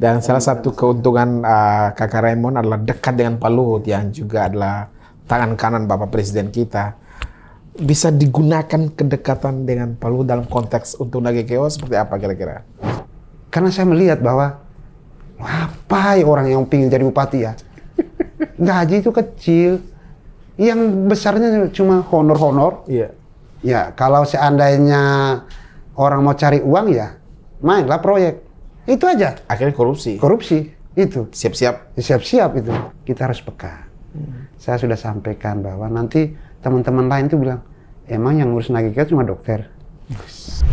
Dan salah satu keuntungan uh, Kakak Raymond adalah dekat dengan Pak Luhut yang juga adalah tangan kanan Bapak Presiden kita. Bisa digunakan kedekatan dengan Pak Luhut dalam konteks untuk lagi seperti apa kira-kira? Karena saya melihat bahwa apa ya orang yang pingin jadi bupati ya? Gaji itu kecil. Yang besarnya cuma honor-honor. Iya. Ya, kalau seandainya orang mau cari uang ya, mainlah proyek itu aja. Akhirnya korupsi. Korupsi itu. Siap-siap. Ya, siap-siap itu. Kita harus peka. Hmm. Saya sudah sampaikan bahwa nanti teman-teman lain tuh bilang, emang yang ngurus kita cuma dokter. Yes.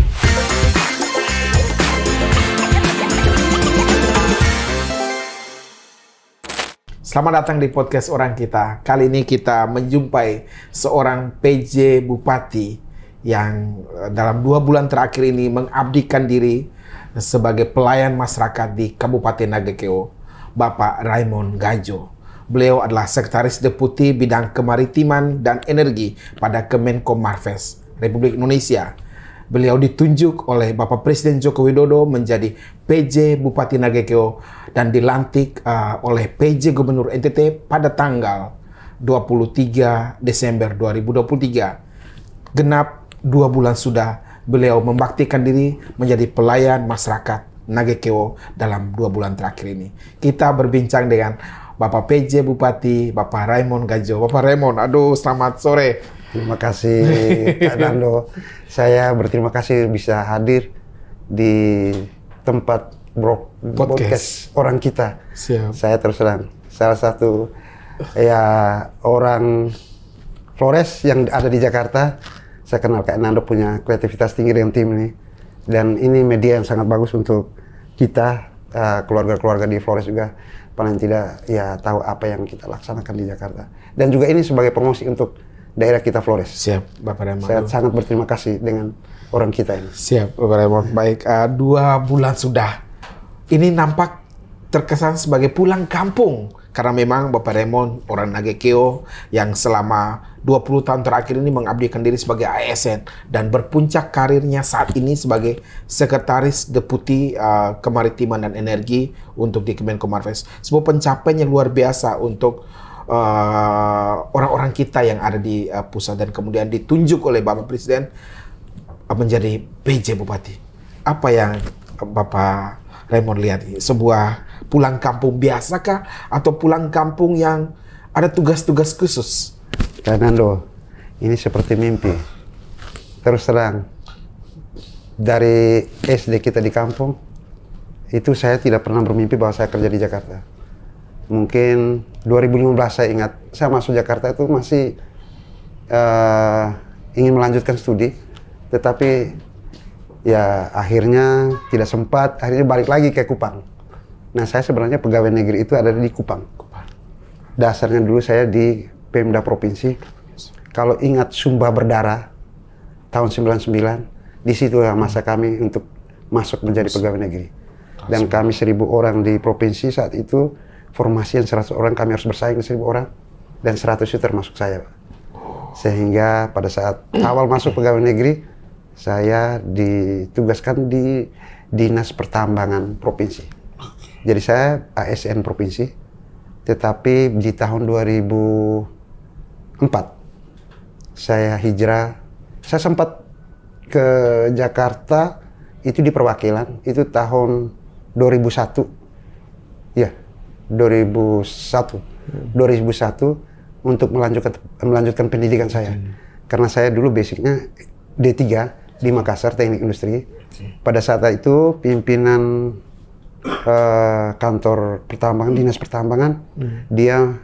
Selamat datang di podcast orang kita. Kali ini kita menjumpai seorang PJ Bupati yang eh, dalam dua bulan terakhir ini mengabdikan diri sebagai pelayan masyarakat di Kabupaten Nagakeo, Bapak Raymond Gajo. Beliau adalah Sekretaris Deputi Bidang Kemaritiman dan Energi pada Kemenko Marves Republik Indonesia. Beliau ditunjuk oleh Bapak Presiden Joko Widodo menjadi PJ Bupati Nagakeo dan dilantik uh, oleh PJ Gubernur NTT pada tanggal 23 Desember 2023. Genap dua bulan sudah beliau membaktikan diri menjadi pelayan masyarakat Nagekewo dalam dua bulan terakhir ini. Kita berbincang dengan Bapak PJ Bupati, Bapak Raymond Gajo. Bapak Raymond, aduh selamat sore. Terima kasih Kak Dando. Saya berterima kasih bisa hadir di tempat bro podcast, podcast orang kita. Siap. Saya terus terang salah satu ya orang Flores yang ada di Jakarta saya kenal Kak Nando punya kreativitas tinggi dengan tim ini. Dan ini media yang sangat bagus untuk kita, keluarga eh, keluarga-keluarga di Flores juga, paling tidak ya tahu apa yang kita laksanakan di Jakarta. Dan juga ini sebagai promosi untuk daerah kita Flores. Siap, Bapak Raymond. Saya sangat berterima kasih dengan orang kita ini. Siap, Bapak Raymond. Baik, uh, dua bulan sudah. Ini nampak terkesan sebagai pulang kampung karena memang Bapak Raymond orang Nagekeo yang selama 20 tahun terakhir ini mengabdikan diri sebagai ASN dan berpuncak karirnya saat ini sebagai Sekretaris Deputi uh, Kemaritiman dan Energi untuk di Kemenko Marves. Sebuah pencapaian yang luar biasa untuk eh, orang-orang uh, kita yang ada di uh, pusat dan kemudian ditunjuk oleh Bapak Presiden uh, menjadi PJ Bupati. Apa yang Bapak Raymond lihat sebuah pulang kampung biasa kah atau pulang kampung yang ada tugas-tugas khusus? Karena lo, ini seperti mimpi. Terus terang, dari SD kita di kampung, itu saya tidak pernah bermimpi bahwa saya kerja di Jakarta. Mungkin 2015 saya ingat, saya masuk Jakarta itu masih uh, ingin melanjutkan studi, tetapi ya akhirnya tidak sempat, akhirnya balik lagi ke Kupang Nah, saya sebenarnya pegawai negeri itu ada di Kupang. Dasarnya dulu saya di Pemda Provinsi. Kalau ingat Sumba berdarah tahun 99, di situ masa kami untuk masuk menjadi pegawai negeri. Dan kami seribu orang di provinsi saat itu, formasi yang seratus orang, kami harus bersaing seribu orang. Dan seratus itu termasuk saya. Sehingga pada saat awal masuk pegawai negeri, saya ditugaskan di Dinas Pertambangan Provinsi jadi saya ASN provinsi, tetapi di tahun 2004 saya hijrah. Saya sempat ke Jakarta itu di perwakilan itu tahun 2001. Ya, 2001. 2001 untuk melanjutkan melanjutkan pendidikan saya. Hmm. Karena saya dulu basicnya D3 di Makassar Teknik Industri. Pada saat itu pimpinan uh, kantor pertambangan dinas pertambangan hmm. dia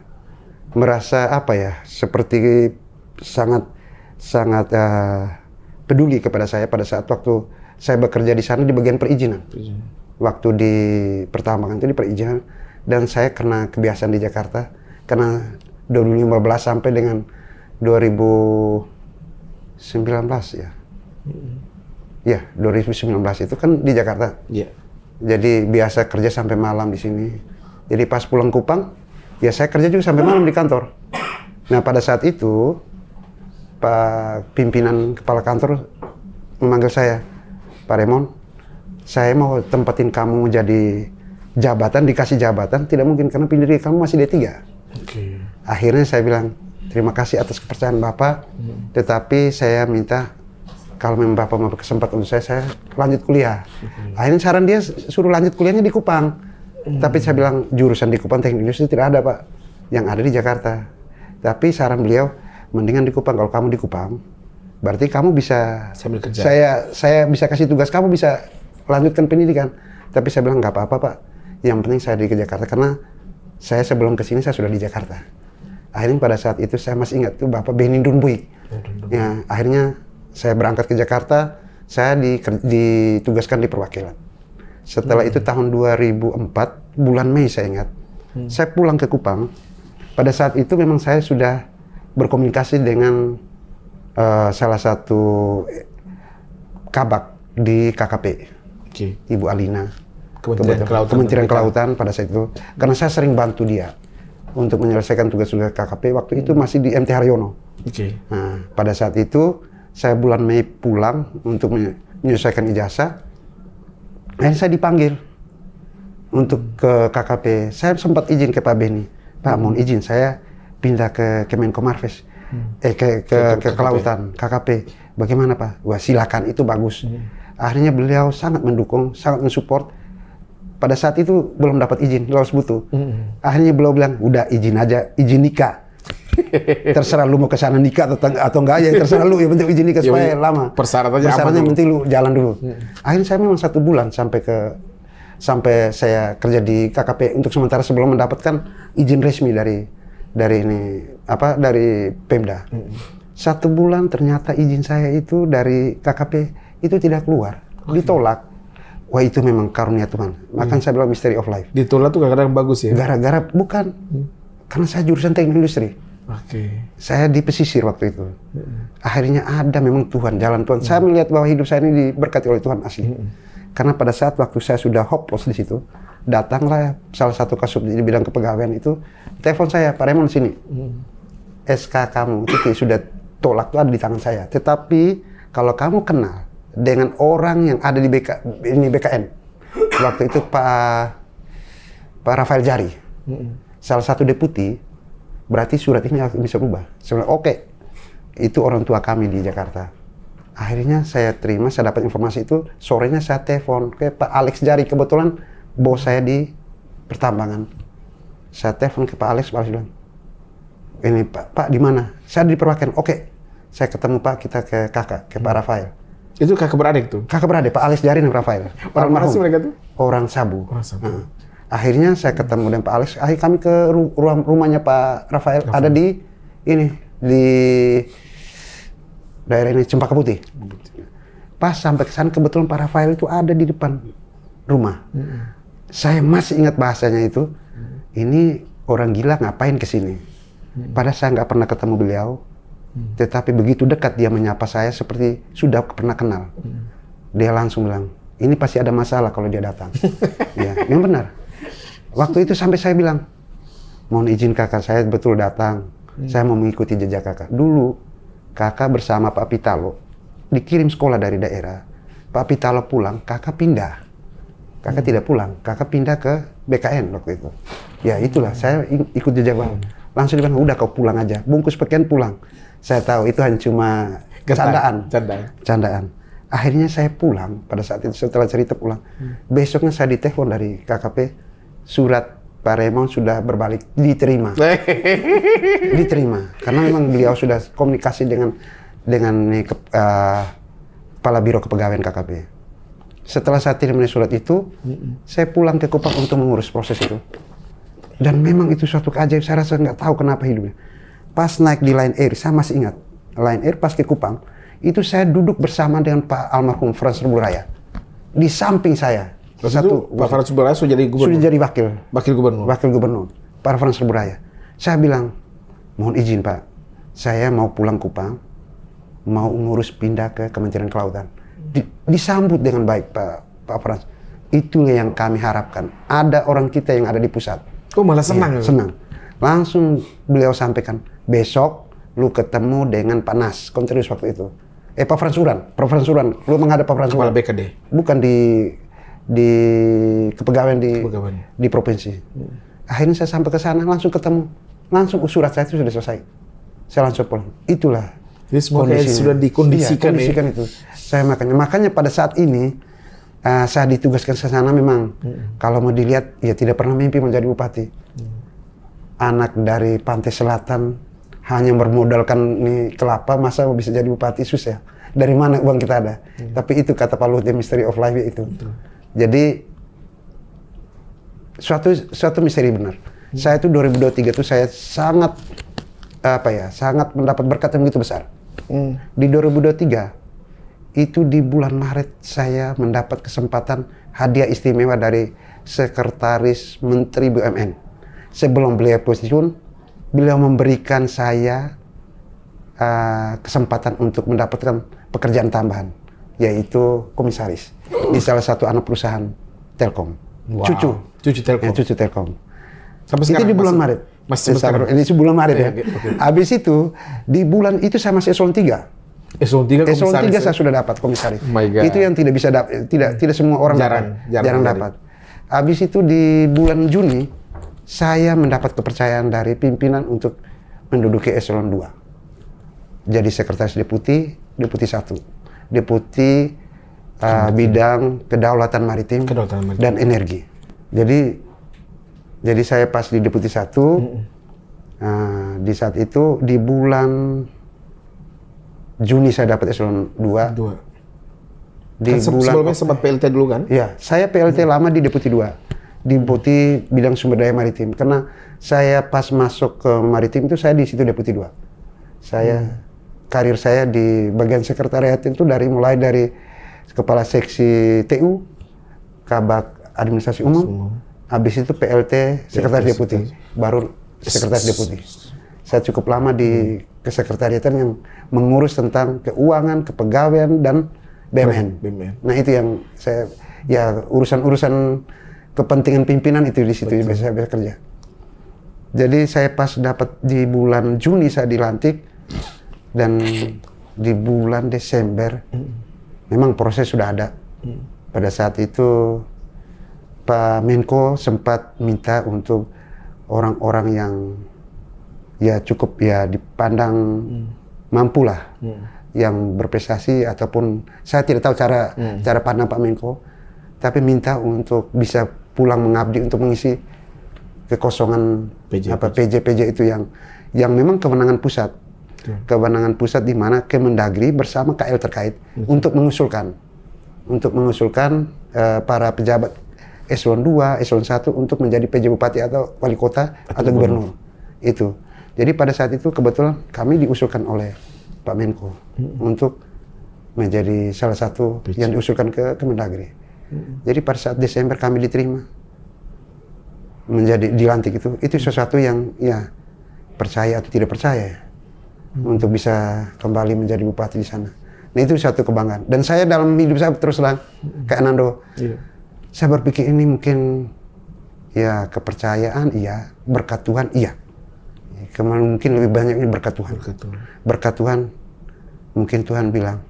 merasa apa ya seperti sangat sangat uh, peduli kepada saya pada saat waktu saya bekerja di sana di bagian perizinan. perizinan. Waktu di pertambangan itu di perizinan dan saya kena kebiasaan di Jakarta karena 2015 sampai dengan 2019 ya. Hmm. Ya, 2019 itu kan di Jakarta. Yeah. Jadi biasa kerja sampai malam di sini. Jadi pas pulang Kupang, ya saya kerja juga sampai malam di kantor. Nah pada saat itu Pak pimpinan kepala kantor memanggil saya, Pak Remon, saya mau tempatin kamu jadi jabatan, dikasih jabatan, tidak mungkin karena pindiri kamu masih D3. Okay. Akhirnya saya bilang, terima kasih atas kepercayaan Bapak, hmm. tetapi saya minta kalau memang bapak mau kesempatan untuk saya, saya lanjut kuliah. Akhirnya saran dia suruh lanjut kuliahnya di Kupang. Hmm. Tapi saya bilang jurusan di Kupang teknik industri tidak ada pak, yang ada di Jakarta. Tapi saran beliau mendingan di Kupang. Kalau kamu di Kupang, berarti kamu bisa sambil kerja. Saya saya bisa kasih tugas kamu bisa lanjutkan pendidikan. Tapi saya bilang nggak apa-apa pak. Yang penting saya di Jakarta karena saya sebelum kesini saya sudah di Jakarta. Akhirnya pada saat itu saya masih ingat tuh bapak Benny Dunbuik. Ya, akhirnya saya berangkat ke Jakarta, saya ditugaskan di perwakilan. Setelah hmm. itu tahun 2004, bulan Mei saya ingat, hmm. saya pulang ke Kupang. Pada saat itu memang saya sudah berkomunikasi dengan uh, salah satu eh, kabak di KKP, okay. Ibu Alina. Kementerian, Kementerian Kelautan. Kementerian Kelautan pada saat itu, karena saya sering bantu dia untuk menyelesaikan tugas-tugas KKP. Waktu itu masih di MT Haryono. Okay. Nah, pada saat itu saya bulan Mei pulang untuk menyelesaikan ijazah. Akhirnya saya dipanggil untuk ke KKP. Saya sempat izin ke Pak Beni, Pak mohon izin saya pindah ke Kemenko Marves, hmm. eh ke ke, ke, ke Kelautan KKP. Bagaimana Pak? Wah silakan itu bagus. Hmm. Akhirnya beliau sangat mendukung, sangat mensupport. Pada saat itu belum dapat izin, harus butuh. Hmm. Akhirnya beliau bilang, udah izin aja, izin nikah terserah lu mau ke sana nikah atau, atau enggak ya terserah lu. ya penting izin nikah ya, supaya ya. lama. Persyaratannya, persyaratannya yang penting lu jalan dulu. Ya. Akhirnya saya memang satu bulan sampai ke sampai saya kerja di KKP untuk sementara sebelum mendapatkan izin resmi dari dari ini apa dari Pemda. Hmm. Satu bulan ternyata izin saya itu dari KKP itu tidak keluar, oh, iya. ditolak. Wah itu memang karunia Tuhan. makan hmm. saya bilang misteri of life. Ditolak tuh gara-gara bagus ya. Gara-gara bukan. Hmm. Karena saya jurusan teknik industri. Oke. Okay. Saya di pesisir waktu itu. Akhirnya ada memang Tuhan, jalan Tuhan. Hmm. Saya melihat bahwa hidup saya ini diberkati oleh Tuhan asli. Hmm. Karena pada saat waktu saya sudah hopeless di situ, datanglah salah satu kasub di bidang kepegawaian itu, telepon saya, Pak Raymond sini. Hmm. SK kamu, Titi, sudah tolak itu ada di tangan saya. Tetapi kalau kamu kenal dengan orang yang ada di BK, ini BKN, waktu itu Pak Pak Rafael Jari, hmm. salah satu deputi berarti surat ini bisa berubah. Saya bilang, oke, okay. itu orang tua kami di Jakarta. Akhirnya saya terima, saya dapat informasi itu, sorenya saya telepon ke Pak Alex Jari, kebetulan bos saya di pertambangan. Saya telepon ke Pak Alex, Pak Alex bilang, ini Pak, Pak di mana? Saya di Perwakilan, oke. Okay. Saya ketemu Pak, kita ke kakak, ke Pak Rafael. Itu kakak beradik tuh? Kakak beradik, Pak Alex Jari dan Rafael. Orang mana sih mereka tuh? Orang Sabu. Orang Sabu. Nah akhirnya saya ketemu dengan Pak Alex akhirnya kami ke ruang rumahnya Pak Rafael ada di ini di daerah ini Cempaka Putih pas sampai ke sana kebetulan Pak Rafael itu ada di depan rumah saya masih ingat bahasanya itu ini orang gila ngapain ke sini hmm. padahal saya nggak pernah ketemu beliau tetapi begitu dekat dia menyapa saya seperti sudah pernah kenal dia langsung bilang ini pasti ada masalah kalau dia datang ya memang benar Waktu itu sampai saya bilang, mohon izin kakak saya betul datang. Hmm. Saya mau mengikuti jejak kakak. Dulu kakak bersama Pak Pitalo dikirim sekolah dari daerah. Pak Pitalo pulang, kakak pindah. Kakak hmm. tidak pulang, kakak pindah ke BKN waktu itu. Ya itulah, hmm. saya ikut jejak bang. Hmm. Langsung dibilang, udah kau pulang aja. Bungkus pakaian pulang. Saya tahu itu hanya cuma kecandaan. candaan. Candaan. Akhirnya saya pulang pada saat itu setelah cerita pulang. Hmm. Besoknya saya ditelepon dari KKP surat Pak Raymond sudah berbalik diterima. diterima karena memang beliau sudah komunikasi dengan dengan uh, kepala biro kepegawaian KKP. Setelah saya terima surat itu, saya pulang ke Kupang untuk mengurus proses itu. Dan memang itu suatu keajaiban. Saya rasa nggak tahu kenapa hidupnya. Pas naik di Lion Air, saya masih ingat Lion Air pas ke Kupang, itu saya duduk bersama dengan Pak almarhum Frans Reburaya di samping saya satu, Pak Frans Buraya sudah jadi gubernur. Sudah jadi wakil. Wakil gubernur. Wakil gubernur. Pak Frans Buraya. Saya bilang, mohon izin Pak, saya mau pulang Kupang, mau ngurus pindah ke Kementerian Kelautan. Di, disambut dengan baik Pak Pak Frans. Itulah yang kami harapkan. Ada orang kita yang ada di pusat. kok oh, malah senang. Iya, ya, senang. Langsung beliau sampaikan, besok lu ketemu dengan Pak Nas, konterius waktu itu. Eh Pak Fransuran, Pak Fransuran, lu menghadap Pak Fransuran. Kepala BKD? Bukan di di kepegawaian di di provinsi. Akhirnya saya sampai ke sana langsung ketemu, langsung surat saya itu sudah selesai. Saya langsung pulang. Itulah. Jadi sudah dikondisikan iya, ya? kondisikan ya. itu. Saya makanya makanya pada saat ini uh, saya ditugaskan ke sana memang hmm. kalau mau dilihat ya tidak pernah mimpi menjadi bupati. Hmm. Anak dari pantai selatan hanya bermodalkan nih kelapa masa mau bisa jadi bupati susah. Ya. Dari mana uang kita ada? Hmm. Tapi itu kata Pak Luhut, the ya, mystery of life itu. Betul. Jadi suatu suatu misteri benar. Hmm. Saya itu 2023 itu saya sangat apa ya, sangat mendapat berkat yang begitu besar. Hmm. Di 2023 itu di bulan Maret saya mendapat kesempatan hadiah istimewa dari sekretaris Menteri BUMN. Sebelum beliau pensiun, beliau memberikan saya uh, kesempatan untuk mendapatkan pekerjaan tambahan, yaitu komisaris di salah satu anak perusahaan Telkom. Wow. Cucu. Cucu ya, Telkom. Ya, cucu Telkom. Sampai sekarang itu di bulan Maret. Masih sampai sekarang, ini di bulan Maret ya. Habis Okay. itu di bulan itu saya masih eselon 3. Eselon 3 komisaris. Eselon 3 ya? saya sudah dapat komisaris. Oh my God. Itu yang tidak bisa dapat tidak hmm. tidak semua orang jarang dapat. jarang, jarang dapat. Habis itu di bulan Juni saya mendapat kepercayaan dari pimpinan untuk menduduki eselon 2. Jadi sekretaris deputi, deputi 1, deputi uh, bidang kedaulatan maritim, kedaulatan maritim dan energi. Jadi jadi saya pas di deputi satu mm -hmm. uh, di saat itu di bulan Juni saya dapat eselon 2. Dua. Di kan bulan sebelumnya sempat PLT dulu kan? Iya, saya PLT hmm. lama di deputi 2. Deputi bidang sumber daya maritim karena saya pas masuk ke maritim itu saya di situ deputi 2. Saya hmm. karir saya di bagian sekretariat itu dari mulai dari kepala seksi TU, kabak administrasi umum, habis itu PLT sekretaris deputi, baru sekretaris deputi. Saya cukup lama di kesekretariatan yang mengurus tentang keuangan, kepegawaian dan BMN. Oh, BMN. Nah itu yang saya ya urusan-urusan kepentingan pimpinan itu di situ biasa saya biasa kerja. Jadi saya pas dapat di bulan Juni saya dilantik dan di bulan Desember memang proses sudah ada. Hmm. Pada saat itu Pak Menko sempat minta untuk orang-orang yang ya cukup ya dipandang hmm. mampu lah hmm. yang berprestasi ataupun saya tidak tahu cara hmm. cara pandang Pak Menko tapi minta untuk bisa pulang mengabdi untuk mengisi kekosongan PJ, apa PJ PJ itu yang yang memang kewenangan pusat Kewenangan pusat di mana Kemendagri bersama KL terkait Betul. untuk mengusulkan untuk mengusulkan uh, para pejabat eselon 2, eselon 1 untuk menjadi PJ bupati atau wali kota atau, atau gubernur. Itu. Jadi pada saat itu kebetulan kami diusulkan oleh Pak Menko hmm. untuk menjadi salah satu Betul. yang diusulkan ke Kemendagri. Hmm. Jadi pada saat Desember kami diterima menjadi dilantik itu itu sesuatu yang ya percaya atau tidak percaya ya. Hmm. untuk bisa kembali menjadi bupati di sana. Nah itu satu kebanggaan. Dan saya dalam hidup saya terus terang, hmm. Nando, yeah. saya berpikir ini mungkin ya kepercayaan iya, berkat Tuhan iya. Kemarin mungkin lebih banyak ini berkat Tuhan. Berkat Tuhan. Berkat Tuhan, mungkin Tuhan bilang,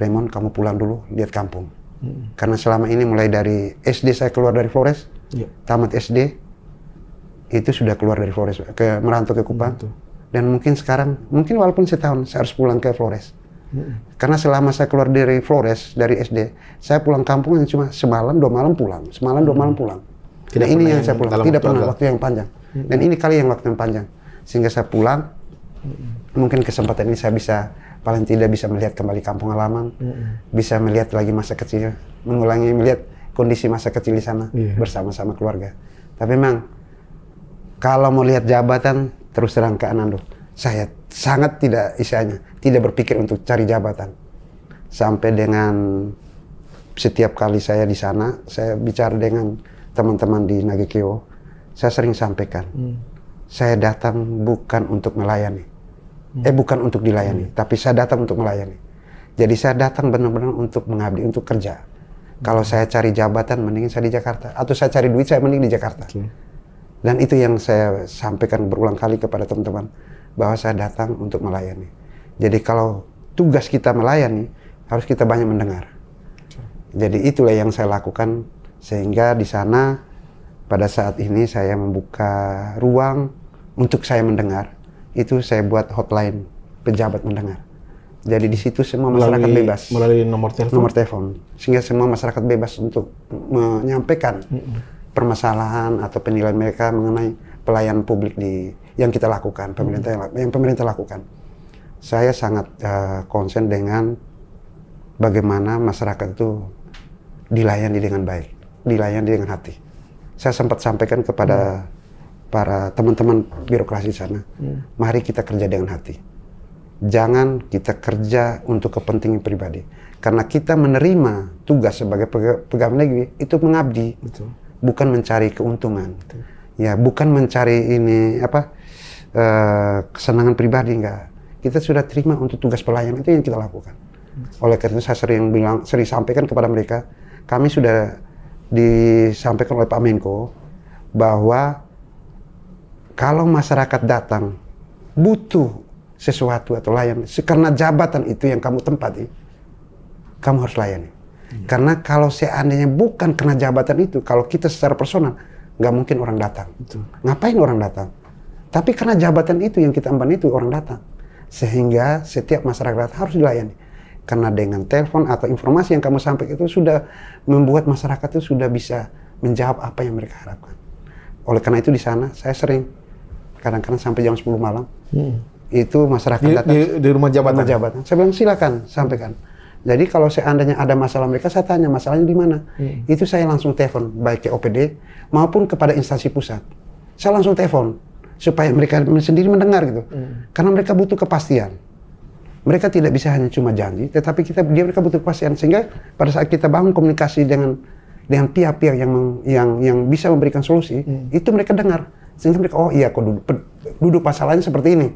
Raymond kamu pulang dulu, lihat kampung. Hmm. Karena selama ini mulai dari SD saya keluar dari Flores, yeah. tamat SD, itu sudah keluar dari Flores, ke merantau ke Kupang. Dan mungkin sekarang, mungkin walaupun setahun, saya harus pulang ke Flores. Karena selama saya keluar dari Flores, dari SD, saya pulang kampung yang cuma semalam, dua malam pulang. Semalam, dua malam pulang. Tidak nah, ini yang, saya pulang. Tidak pernah waktu yang panjang. Dan ini kali yang waktu yang panjang. Sehingga saya pulang, mungkin kesempatan ini saya bisa, paling tidak bisa melihat kembali kampung halaman, bisa melihat lagi masa kecil, mengulangi melihat kondisi masa kecil di sana iya. bersama-sama keluarga. Tapi memang, kalau mau lihat jabatan, terus terang ke Anando, saya sangat tidak isanya, tidak berpikir untuk cari jabatan. Sampai dengan setiap kali saya di sana, saya bicara dengan teman-teman di Nagekeo, saya sering sampaikan, hmm. saya datang bukan untuk melayani, hmm. eh bukan untuk dilayani, hmm. tapi saya datang untuk melayani. Jadi saya datang benar-benar untuk mengabdi, untuk kerja. Hmm. Kalau saya cari jabatan, mending saya di Jakarta, atau saya cari duit, saya mending di Jakarta. Okay. Dan itu yang saya sampaikan berulang kali kepada teman-teman bahwa saya datang untuk melayani. Jadi kalau tugas kita melayani harus kita banyak mendengar. Jadi itulah yang saya lakukan sehingga di sana pada saat ini saya membuka ruang untuk saya mendengar. Itu saya buat hotline pejabat mendengar. Jadi di situ semua masyarakat melalui, bebas melalui nomor telepon. Nomor telepon sehingga semua masyarakat bebas untuk menyampaikan. Mm -mm permasalahan atau penilaian mereka mengenai pelayan publik di yang kita lakukan hmm. pemerintah yang, yang pemerintah lakukan saya sangat uh, eh, konsen dengan bagaimana masyarakat itu dilayani dengan baik dilayani dengan hati saya sempat sampaikan kepada hmm. para teman-teman birokrasi sana hmm. mari kita kerja dengan hati jangan kita kerja untuk kepentingan pribadi karena kita menerima tugas sebagai pegawai negeri itu mengabdi Betul bukan mencari keuntungan. Ya, bukan mencari ini apa eh, kesenangan pribadi enggak. Kita sudah terima untuk tugas pelayanan itu yang kita lakukan. Oleh karena itu saya sering bilang, sering sampaikan kepada mereka, kami sudah disampaikan oleh Pak Menko bahwa kalau masyarakat datang butuh sesuatu atau layan karena jabatan itu yang kamu tempati, kamu harus layani. Hmm. Karena kalau seandainya bukan kena jabatan itu, kalau kita secara personal, nggak mungkin orang datang. Betul. Ngapain orang datang? Tapi karena jabatan itu yang kita emban itu orang datang. Sehingga setiap masyarakat harus dilayani. Karena dengan telepon atau informasi yang kamu sampaikan itu sudah membuat masyarakat itu sudah bisa menjawab apa yang mereka harapkan. Oleh karena itu di sana saya sering kadang-kadang sampai jam 10 malam. Hmm. Itu masyarakat di, datang di, di rumah jabatan. Rumah jabatan. Saya bilang silakan sampaikan jadi kalau seandainya ada masalah mereka, saya tanya masalahnya di mana. Hmm. Itu saya langsung telepon baik ke OPD maupun kepada instansi pusat. Saya langsung telepon supaya mereka sendiri mendengar gitu. Hmm. Karena mereka butuh kepastian. Mereka tidak bisa hanya cuma janji, tetapi kita dia mereka butuh kepastian sehingga pada saat kita bangun komunikasi dengan dengan pihak-pihak yang yang yang bisa memberikan solusi, hmm. itu mereka dengar. Sehingga mereka oh iya kok duduk, duduk masalahnya seperti ini.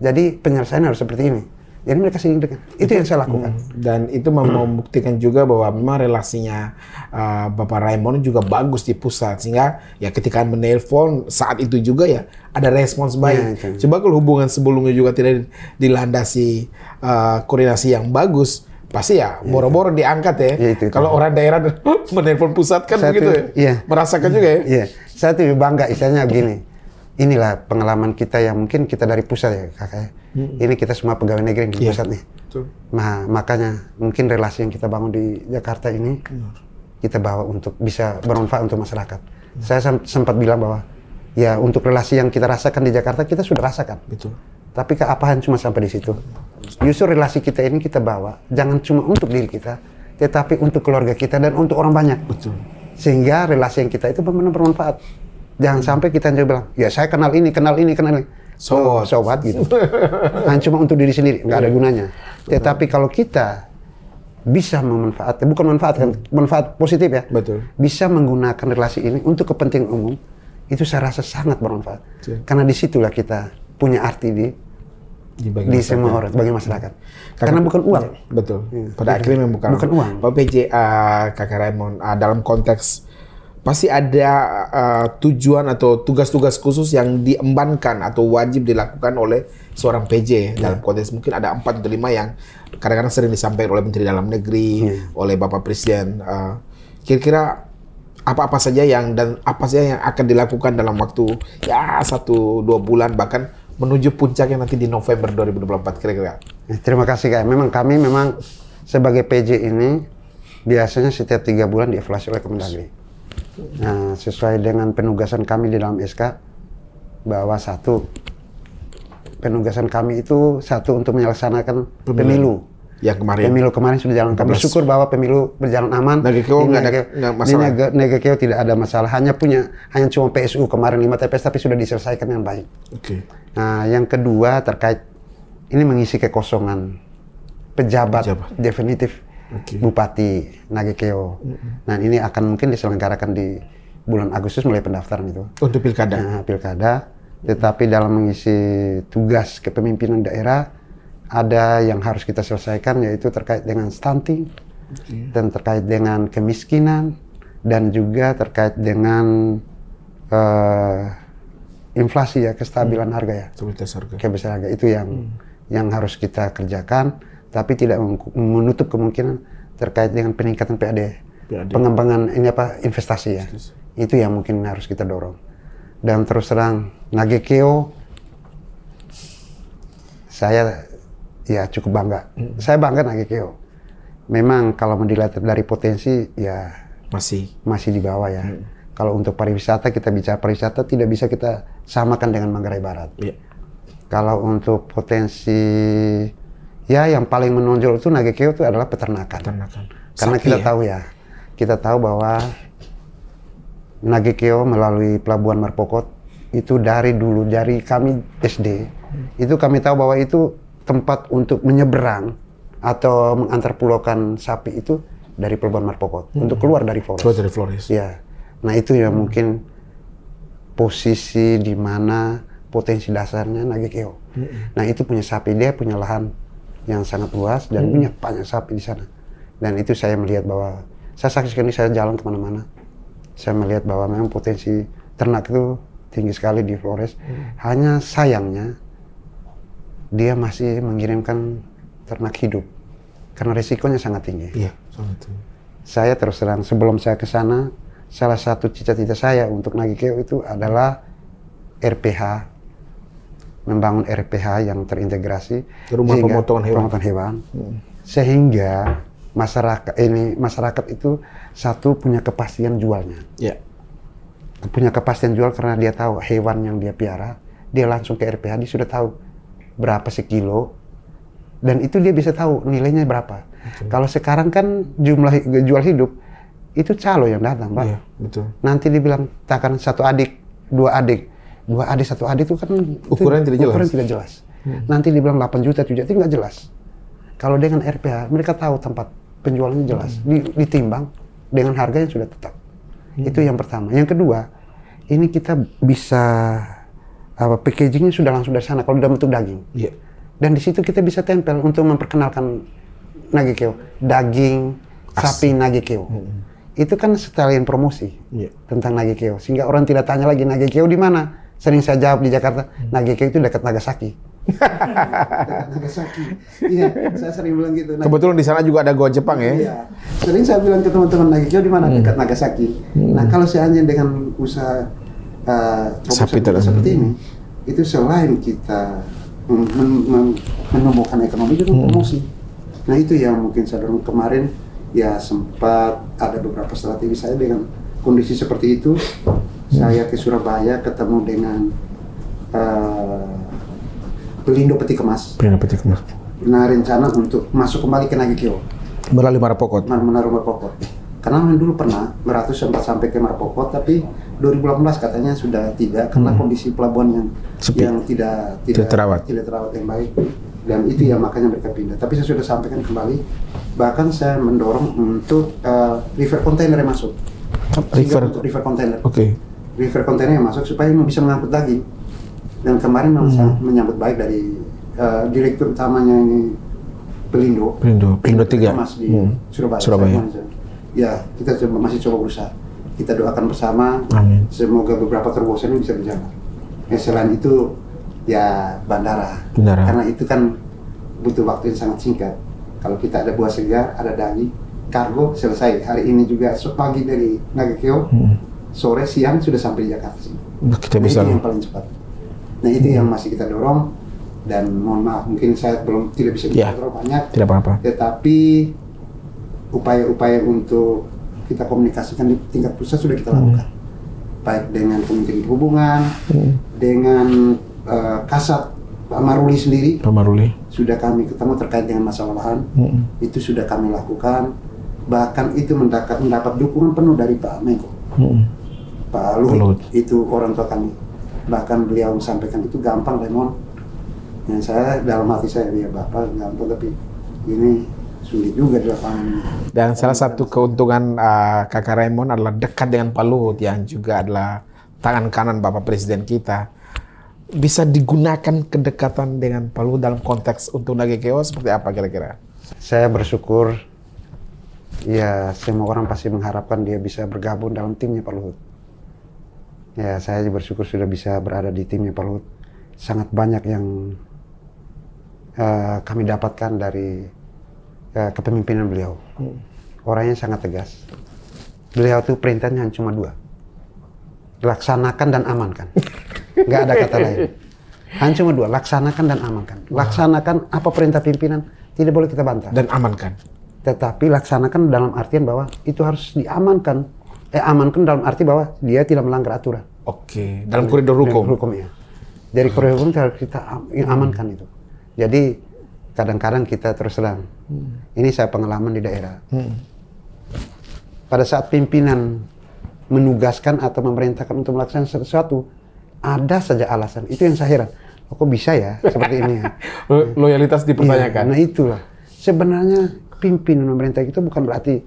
Jadi penyelesaian harus seperti ini. Jadi mereka sering dekat. Itu, itu yang saya lakukan. Hmm. Dan itu hmm. membuktikan juga bahwa memang relasinya uh, Bapak Raymond juga bagus di pusat sehingga ya ketika menelpon saat itu juga ya ada respons ya, baik. Ya, Coba kalau hubungan sebelumnya juga tidak dilandasi uh, koordinasi yang bagus, pasti ya, ya boro-boro ya, diangkat ya. ya itu, itu. Kalau orang daerah menelpon pusat kan Satu, begitu ya. ya. Merasakan juga ya. ya. Saya tuh bangga istilahnya begini inilah pengalaman kita yang mungkin kita dari pusat ya kakak. Hmm. Ya. Ini kita semua pegawai negeri yang di yeah. pusat nih. Betul. Nah makanya mungkin relasi yang kita bangun di Jakarta ini kita bawa untuk bisa bermanfaat untuk masyarakat. Hmm. Saya sempat bilang bahwa ya untuk relasi yang kita rasakan di Jakarta kita sudah rasakan. Betul. Tapi keapahan cuma sampai di situ. Justru relasi kita ini kita bawa jangan cuma untuk diri kita, tetapi untuk keluarga kita dan untuk orang banyak. Betul. Sehingga relasi yang kita itu benar-benar bermanfaat Jangan sampai kita bilang, ya saya kenal ini, kenal ini, kenal ini. So, oh, sobat gitu. hanya cuma untuk diri sendiri, nggak ada iya. gunanya. Tetapi kalau kita bisa memanfaatkan, eh, bukan manfaatkan, hmm. manfaat positif ya. Betul. Bisa menggunakan relasi ini untuk kepentingan umum, itu saya rasa sangat bermanfaat. Karena disitulah kita punya arti di di, bagi di semua orang, bagi masyarakat. Kakak, Karena bukan uang. Betul. Pada iya. akhirnya bukan. Bukan uang. PJA, ah, Kakak Raymond, ah, dalam konteks pasti ada uh, tujuan atau tugas-tugas khusus yang diembankan atau wajib dilakukan oleh seorang PJ yeah. dalam konteks mungkin ada empat atau lima yang kadang-kadang sering disampaikan oleh Menteri Dalam Negeri, yeah. Hmm. oleh Bapak Presiden. kira eh, kira-kira apa-apa saja yang dan apa saja yang akan dilakukan dalam waktu ya satu dua bulan bahkan menuju puncaknya nanti di November 2024 kira-kira. Ya, terima kasih kak. Memang kami memang sebagai PJ ini biasanya setiap tiga bulan dievaluasi oleh Kemendagri. Nah, sesuai dengan penugasan kami di dalam SK bahwa satu penugasan kami itu satu untuk melaksanakan pemilu. pemilu. Ya kemarin. Pemilu kemarin sudah jalan. Kami bersyukur bahwa pemilu berjalan aman. Negekeo nggak Di Negekeo tidak ada masalah. Hanya punya, hanya cuma PSU kemarin 5 TPS tapi sudah diselesaikan dengan baik. Oke. Okay. Nah yang kedua terkait ini mengisi kekosongan pejabat, pejabat. definitif okay. Bupati Nagekeo. Mm -hmm. Nah ini akan mungkin diselenggarakan di bulan Agustus mulai pendaftaran itu. Oh, untuk pilkada. Nah, pilkada. Tetapi dalam mengisi tugas kepemimpinan daerah ada yang harus kita selesaikan yaitu terkait dengan stunting okay. dan terkait dengan kemiskinan dan juga terkait dengan uh, inflasi ya kestabilan hmm. harga ya. Stabilitas harga. Kebesaran harga itu yang hmm. yang harus kita kerjakan tapi tidak menutup kemungkinan terkait dengan peningkatan PAD, PAD. pengembangan ini apa investasi ya. Itu yang mungkin harus kita dorong. Dan terus terang Nagekeo saya ya cukup bangga. Hmm. Saya bangga Nagekeo. Memang kalau melihat dari potensi ya masih masih di bawah ya. Hmm. Kalau untuk pariwisata kita bicara pariwisata tidak bisa kita samakan dengan Manggarai Barat. Yeah. Kalau untuk potensi ya yang paling menonjol itu Nagekeo itu adalah peternakan. Peternakan. Karena kita ya? tahu ya, kita tahu bahwa Nagekeo melalui pelabuhan Marpokot itu dari dulu dari kami SD hmm. itu kami tahu bahwa itu tempat untuk menyeberang atau mengantar pulaukan sapi itu dari pelabuhan Marpokot hmm. untuk keluar dari Flores. Keluar dari Flores. Ya. Nah, itu ya hmm. mungkin posisi di mana potensi dasarnya Nagekeo. Hmm. Nah, itu punya sapi dia punya lahan yang sangat luas dan hmm. punya banyak sapi di sana. Dan itu saya melihat bahwa saya saksikan ini saya jalan kemana-mana. Saya melihat bahwa memang potensi ternak itu tinggi sekali di Flores. Hmm. Hanya sayangnya dia masih mengirimkan ternak hidup karena risikonya sangat tinggi. Iya, sangat tinggi. Saya terus terang sebelum saya ke sana, salah satu cita-cita saya untuk keo itu adalah RPH membangun RPH yang terintegrasi rumah sehingga, pemotongan hewan, pemotongan hewan hmm. sehingga masyarakat ini masyarakat itu satu punya kepastian jualnya yeah. punya kepastian jual karena dia tahu hewan yang dia piara dia langsung ke RPH dia sudah tahu berapa sekilo dan itu dia bisa tahu nilainya berapa okay. kalau sekarang kan jumlah jual hidup itu calo yang datang pak yeah, betul. nanti dibilang takkan satu adik dua adik dua AD satu AD itu kan ukuran itu, tidak jelas. Ukuran tidak jelas. Hmm. Nanti dibilang 8 juta 7 juta itu nggak jelas. Kalau dengan RPH mereka tahu tempat penjualannya jelas, hmm. ditimbang dengan harga yang sudah tetap. Hmm. Itu yang pertama. Yang kedua, ini kita bisa apa packagingnya sudah langsung dari sana kalau dalam bentuk daging. Yeah. Dan di situ kita bisa tempel untuk memperkenalkan nagekeo, daging As. sapi nagekeo. Hmm. Itu kan sekalian promosi yeah. tentang nagekeo sehingga orang tidak tanya lagi nagekeo di mana sering saya jawab di Jakarta, hmm. Nageke itu dekat Nagasaki. Nagasaki. Iya, saya sering bilang gitu. Nah, Kebetulan di sana juga ada goa Jepang ya. Iya. Sering saya bilang ke teman-teman Nageke di mana? Hmm. Dekat Nagasaki. Hmm. Nah, kalau saya hanya dengan usaha uh, sapi seperti ini, itu selain kita men men menumbuhkan ekonomi juga hmm. promosi. Nah, itu yang mungkin saya dorong kemarin ya sempat ada beberapa strategi saya dengan kondisi seperti itu saya ke Surabaya ketemu dengan uh, eh, Pelindo Peti Kemas. Pelindo Peti Kemas. Nah, rencana untuk masuk kembali ke Nagikyo. Melalui Marapokot. Melalui Marapokot. Karena dulu pernah beratus sempat sampai ke Marapokot, tapi 2018 katanya sudah tidak karena hmm. kondisi pelabuhan yang Sepi. yang tidak tidak, tidak terawat tidak terawat yang baik dan itu yang makanya mereka pindah. Tapi saya sudah sampaikan kembali, bahkan saya mendorong untuk uh, river container yang masuk. River, river container. Oke. Okay river container yang masuk supaya bisa mengangkut lagi. Dan kemarin hmm. menyambut baik dari uh, direktur utamanya ini Pelindo. Pelindo, Pelindo tiga. Mas di hmm. Surabaya. Surabaya. Ya, kita coba, masih coba berusaha. Kita doakan bersama. Amin. Semoga beberapa terobosan ini bisa berjalan. Ya, selain itu ya bandara. Bandara. Karena itu kan butuh waktu yang sangat singkat. Kalau kita ada buah segar, ada daging, kargo selesai hari ini juga pagi dari Nagakeo hmm sore siang sudah sampai di Jakarta sih, nah, Kita nah, Itu yang paling cepat. Nah itu hmm. yang masih kita dorong dan mohon maaf mungkin saya belum tidak bisa ya, bicara terlalu banyak. Tidak apa-apa. Tetapi upaya-upaya untuk kita komunikasikan di tingkat pusat sudah kita hmm. lakukan. Hmm. Baik dengan Kementerian Perhubungan, hmm. dengan uh, Kasat Pak Maruli sendiri. Pak Maruli. Sudah kami ketemu terkait dengan masalah lahan. Hmm. Itu sudah kami lakukan. Bahkan itu mendapat, mendapat dukungan penuh dari Pak Menko. Hmm. Pak Luhut, itu orang tua kami bahkan beliau sampaikan itu gampang Raymond yang saya dalam hati saya dia bapak gampang tapi ini sulit juga di lapangan dan salah satu keuntungan uh, kakak Raymond adalah dekat dengan Pak Luhut yang juga adalah tangan kanan Bapak Presiden kita bisa digunakan kedekatan dengan Pak Luhut dalam konteks untuk Nagekeo seperti apa kira-kira? Saya bersyukur ya semua orang pasti mengharapkan dia bisa bergabung dalam timnya Pak Luhut ya saya bersyukur sudah bisa berada di timnya Pak Luhut. Sangat banyak yang uh, kami dapatkan dari uh, kepemimpinan beliau. Hmm. Orangnya sangat tegas. Beliau tuh perintahnya cuma dua. Laksanakan dan amankan. Nggak ada kata lain. Hanya cuma dua, laksanakan dan amankan. Laksanakan apa perintah pimpinan, tidak boleh kita bantah. Dan amankan. Tetapi laksanakan dalam artian bahwa itu harus diamankan eh, amankan dalam arti bahwa dia tidak melanggar aturan. Oke, okay. dalam koridor hukum. Dalam hukum ya. Dari koridor hukum kita ya, hmm. amankan hmm. itu. Jadi kadang-kadang kita terserang. Hmm. Ini saya pengalaman di daerah. Hmm. Pada saat pimpinan menugaskan atau memerintahkan untuk melaksanakan sesuatu, ada saja alasan. Itu yang saya heran. Oh, kok bisa ya seperti ini ya? Loyalitas dipertanyakan. Ya, nah itulah. Sebenarnya pimpinan pemerintah itu bukan berarti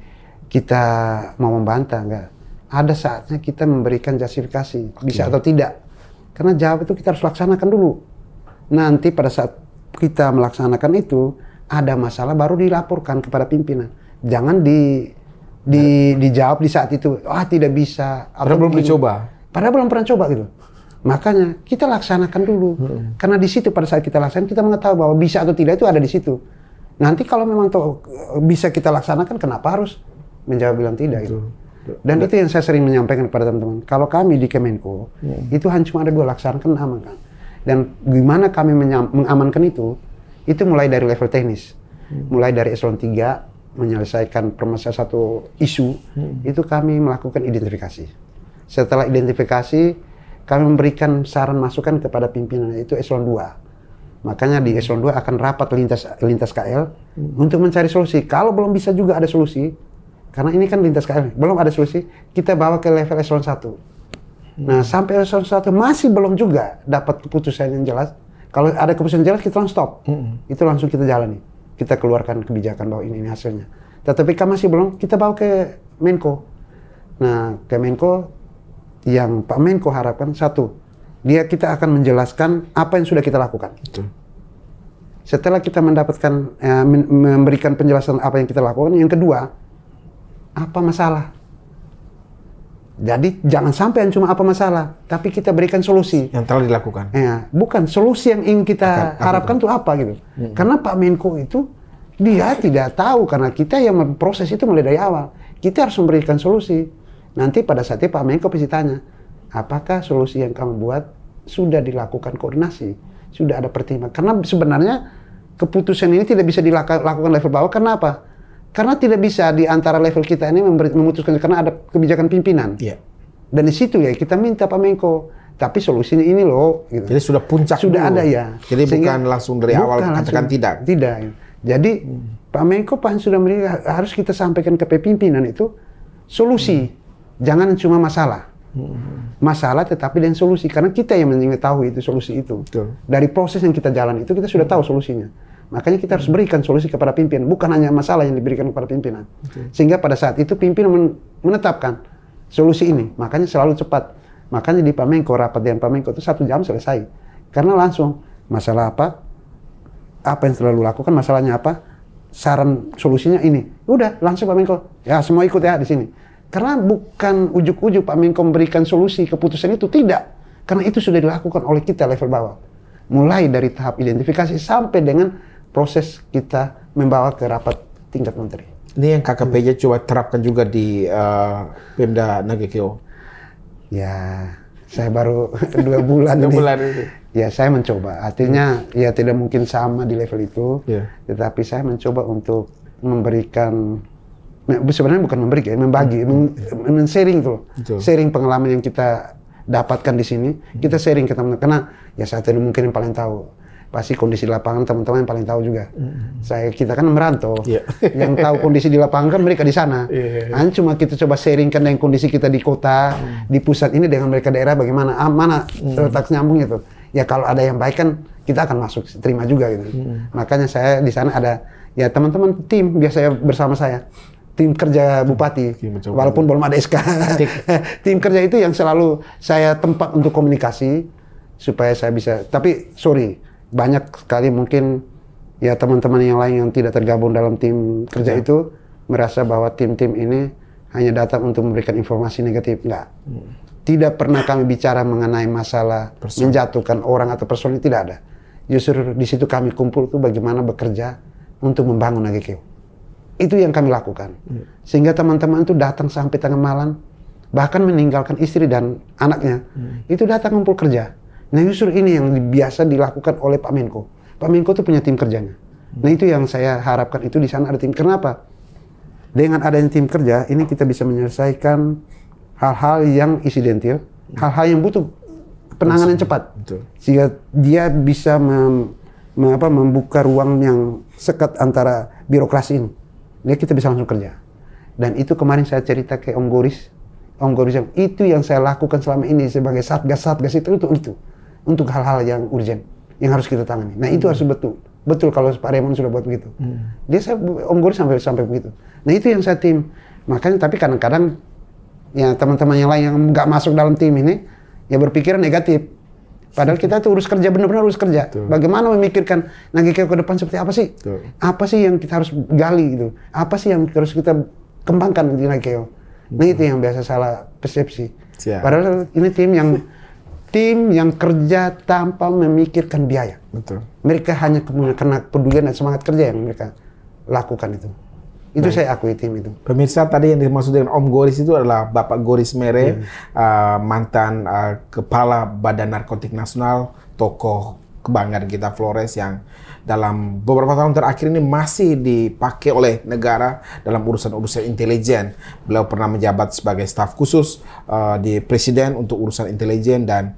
kita mau membantah, enggak. Ada saatnya kita memberikan justifikasi, okay. bisa atau tidak. Karena jawab itu kita harus laksanakan dulu. Nanti pada saat kita melaksanakan itu, ada masalah baru dilaporkan kepada pimpinan. Jangan di di dijawab di saat itu, ah tidak bisa. Padahal belum pernah coba. Padahal belum pernah coba gitu. Makanya kita laksanakan dulu. Hmm. Karena di situ pada saat kita laksanakan kita mengetahui bahwa bisa atau tidak itu ada di situ. Nanti kalau memang toh, bisa kita laksanakan kenapa harus menjawab bilang tidak itu. Dan itu yang saya sering menyampaikan kepada teman-teman. Kalau kami di Kemenko, hmm. itu hanya cuma ada dua laksanakan amankan. Dan gimana kami mengamankan itu, itu mulai dari level teknis. Hmm. Mulai dari eselon 3, menyelesaikan permasalahan satu isu, hmm. itu kami melakukan identifikasi. Setelah identifikasi, kami memberikan saran masukan kepada pimpinan, itu eselon 2. Makanya di eselon 2 akan rapat lintas lintas KL hmm. untuk mencari solusi. Kalau belum bisa juga ada solusi, karena ini kan lintas KM, belum ada solusi, kita bawa ke level eselon 1. Nah, sampai eselon 1 masih belum juga dapat keputusan yang jelas. Kalau ada keputusan jelas, kita langsung stop. Mm -hmm. Itu langsung kita jalani. Kita keluarkan kebijakan bahwa ini, ini hasilnya. Tetapi kan masih belum, kita bawa ke Menko. Nah, ke Menko, yang Pak Menko harapkan, satu, dia kita akan menjelaskan apa yang sudah kita lakukan. Setelah kita mendapatkan eh, memberikan penjelasan apa yang kita lakukan, yang kedua apa masalah. Jadi jangan sampai cuma apa masalah, tapi kita berikan solusi. Yang telah dilakukan. Ya, bukan solusi yang ingin kita Akan, harapkan itu apa gitu. Hmm. Karena Pak Menko itu dia tidak tahu karena kita yang memproses itu mulai dari awal. Kita harus memberikan solusi. Nanti pada saatnya Pak Menko pasti tanya, apakah solusi yang kamu buat sudah dilakukan koordinasi, sudah ada pertimbangan. Karena sebenarnya keputusan ini tidak bisa dilakukan level bawah Kenapa? apa? Karena tidak bisa di antara level kita ini memutuskan karena ada kebijakan pimpinan. Iya. Dan di situ ya kita minta Pak Menko, tapi solusinya ini loh. Gitu. Jadi sudah puncak sudah dulu. ada ya. Jadi Sehingga, bukan langsung dari awal katakan langsung, tidak. Tidak. Gitu. Jadi hmm. Pak Menko Pak sudah melihat harus kita sampaikan ke pimpinan itu solusi, hmm. jangan cuma masalah. Hmm. Masalah tetapi dengan solusi karena kita yang mengetahui itu solusi itu. Betul. Dari proses yang kita jalan itu kita sudah hmm. tahu solusinya. Makanya kita harus berikan solusi kepada pimpinan, bukan hanya masalah yang diberikan kepada pimpinan. Okay. Sehingga pada saat itu pimpinan menetapkan solusi ini, makanya selalu cepat. Makanya di Pamengko, rapat dengan Pamengko itu satu jam selesai. Karena langsung, masalah apa, apa yang selalu lakukan, masalahnya apa, saran solusinya ini. Udah, langsung Pak Ya, semua ikut ya di sini. Karena bukan ujuk-ujuk Pak Mengko memberikan solusi keputusan itu, tidak. Karena itu sudah dilakukan oleh kita level bawah. Mulai dari tahap identifikasi sampai dengan proses kita membawa ke rapat tingkat menteri. Ini yang KKP-nya hmm. coba terapkan juga di uh, Pemda Nagekeo. Ya, saya baru dua bulan dua bulan Ya, saya mencoba. Artinya hmm. ya tidak mungkin sama di level itu. Yeah. Tetapi saya mencoba untuk memberikan nah, sebenarnya bukan memberikan, membagi, hmm. men, sharing tuh. Sharing pengalaman yang kita dapatkan di sini, kita hmm. sharing ke teman-teman karena ya saya tidak mungkin yang paling tahu pasti kondisi di lapangan teman-teman yang paling tahu juga. Mm. Saya kita kan merantau, yeah. yang tahu kondisi di lapangan kan mereka di sana. Yeah, iya, iya. yeah, cuma kita coba sharingkan dengan kondisi kita di kota, mm. di pusat ini dengan mereka daerah bagaimana, ah, mana mm. tak nyambung Ya kalau ada yang baik kan kita akan masuk terima juga gitu. Mm. Makanya saya di sana ada ya teman-teman tim biasanya bersama saya tim kerja bupati, Oke, walaupun belum ada SK. tim kerja itu yang selalu saya tempat untuk komunikasi supaya saya bisa. Tapi sorry, banyak sekali mungkin ya teman-teman yang lain yang tidak tergabung dalam tim kerja iya. itu merasa bahwa tim-tim ini hanya datang untuk memberikan informasi negatif. Enggak. Hmm. Tidak pernah kami bicara mengenai masalah Person. menjatuhkan orang atau personil tidak ada. Justru di situ kami kumpul tuh bagaimana bekerja untuk membangun AGQ. Itu yang kami lakukan. Iya. Sehingga teman-teman itu datang sampai tengah malam bahkan meninggalkan istri dan anaknya. Hmm. Itu datang kumpul kerja. Nah justru ini yang biasa dilakukan oleh Pak Menko. Pak Menko itu punya tim kerjanya. Nah itu yang saya harapkan itu di sana ada tim. Kenapa? Dengan adanya tim kerja ini kita bisa menyelesaikan hal-hal yang insidentil, hal-hal yang butuh penanganan cepat, sehingga dia bisa mem, mem, apa, membuka ruang yang sekat antara birokrasi ini. Dia kita bisa langsung kerja. Dan itu kemarin saya cerita ke Om Goris, Om Goris yang itu yang saya lakukan selama ini sebagai satgas satgas itu itu itu untuk hal-hal yang urgent yang harus kita tangani. Nah itu hmm. harus betul betul kalau Pak Raymond sudah buat begitu. Hmm. Dia saya Om sampai sampai begitu. Nah itu yang saya tim makanya tapi kadang-kadang ya teman-teman yang lain yang nggak masuk dalam tim ini ya berpikir negatif. Padahal kita tuh urus kerja benar-benar urus kerja. Tuh. Bagaimana memikirkan nanti gitu, ke depan seperti apa sih? Tuh. Apa sih yang kita harus gali gitu? Apa sih yang harus kita kembangkan di Nageo? Nah hmm. itu yang biasa salah persepsi. Siap. Padahal ini tim yang tim yang kerja tanpa memikirkan biaya. Betul. Mereka hanya karena peduli dan semangat kerja yang mereka lakukan itu. Itu Baik. saya akui tim itu. Pemirsa tadi yang dimaksud dengan Om Goris itu adalah Bapak Goris Mere, hmm. uh, mantan uh, kepala Badan Narkotik Nasional, tokoh kebanggaan kita Flores yang dalam beberapa tahun terakhir ini masih dipakai oleh negara dalam urusan-urusan intelijen. Beliau pernah menjabat sebagai staf khusus uh, di presiden untuk urusan intelijen dan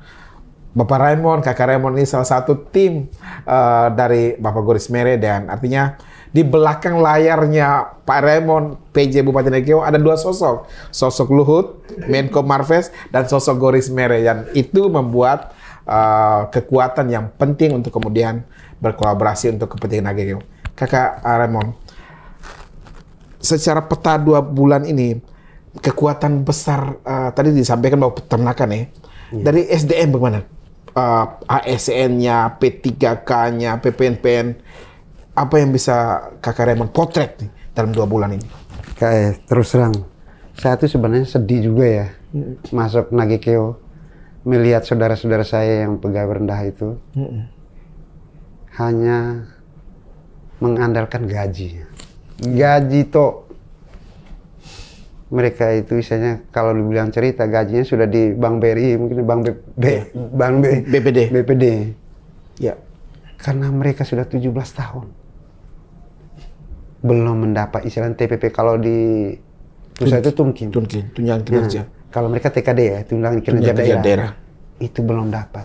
Bapak Raymond, Kakak Raymond ini salah satu tim uh, dari Bapak Goris Mere dan artinya di belakang layarnya Pak Raymond, PJ Bupati Negeo ada dua sosok, sosok Luhut, Menko Marves dan sosok Goris Mere dan itu membuat Uh, kekuatan yang penting untuk kemudian berkolaborasi untuk kepentingan agregio. Kakak uh, Raymond, secara peta dua bulan ini kekuatan besar uh, tadi disampaikan bahwa peternakan ya. Yeah. Dari SDM bagaimana? Uh, ASN-nya, P3K-nya, PPNPN, apa yang bisa Kakak Raymond potret nih dalam dua bulan ini? Kayak terus terang, saya tuh sebenarnya sedih juga ya hmm. masuk Nagikeo melihat saudara-saudara saya yang pegawai rendah itu mm-hmm. hanya mengandalkan gaji. Gaji to mereka itu misalnya kalau dibilang cerita gajinya sudah di Bank BRI mungkin Bank B, ya. Bank B, BPD BPD ya karena mereka sudah 17 tahun belum mendapat istilah TPP kalau di pusat itu tungkin tungkin tunjangan kinerja nah, kalau mereka TKD ya, tunjangan kinerja iya, daerah, daerah. Itu belum dapat.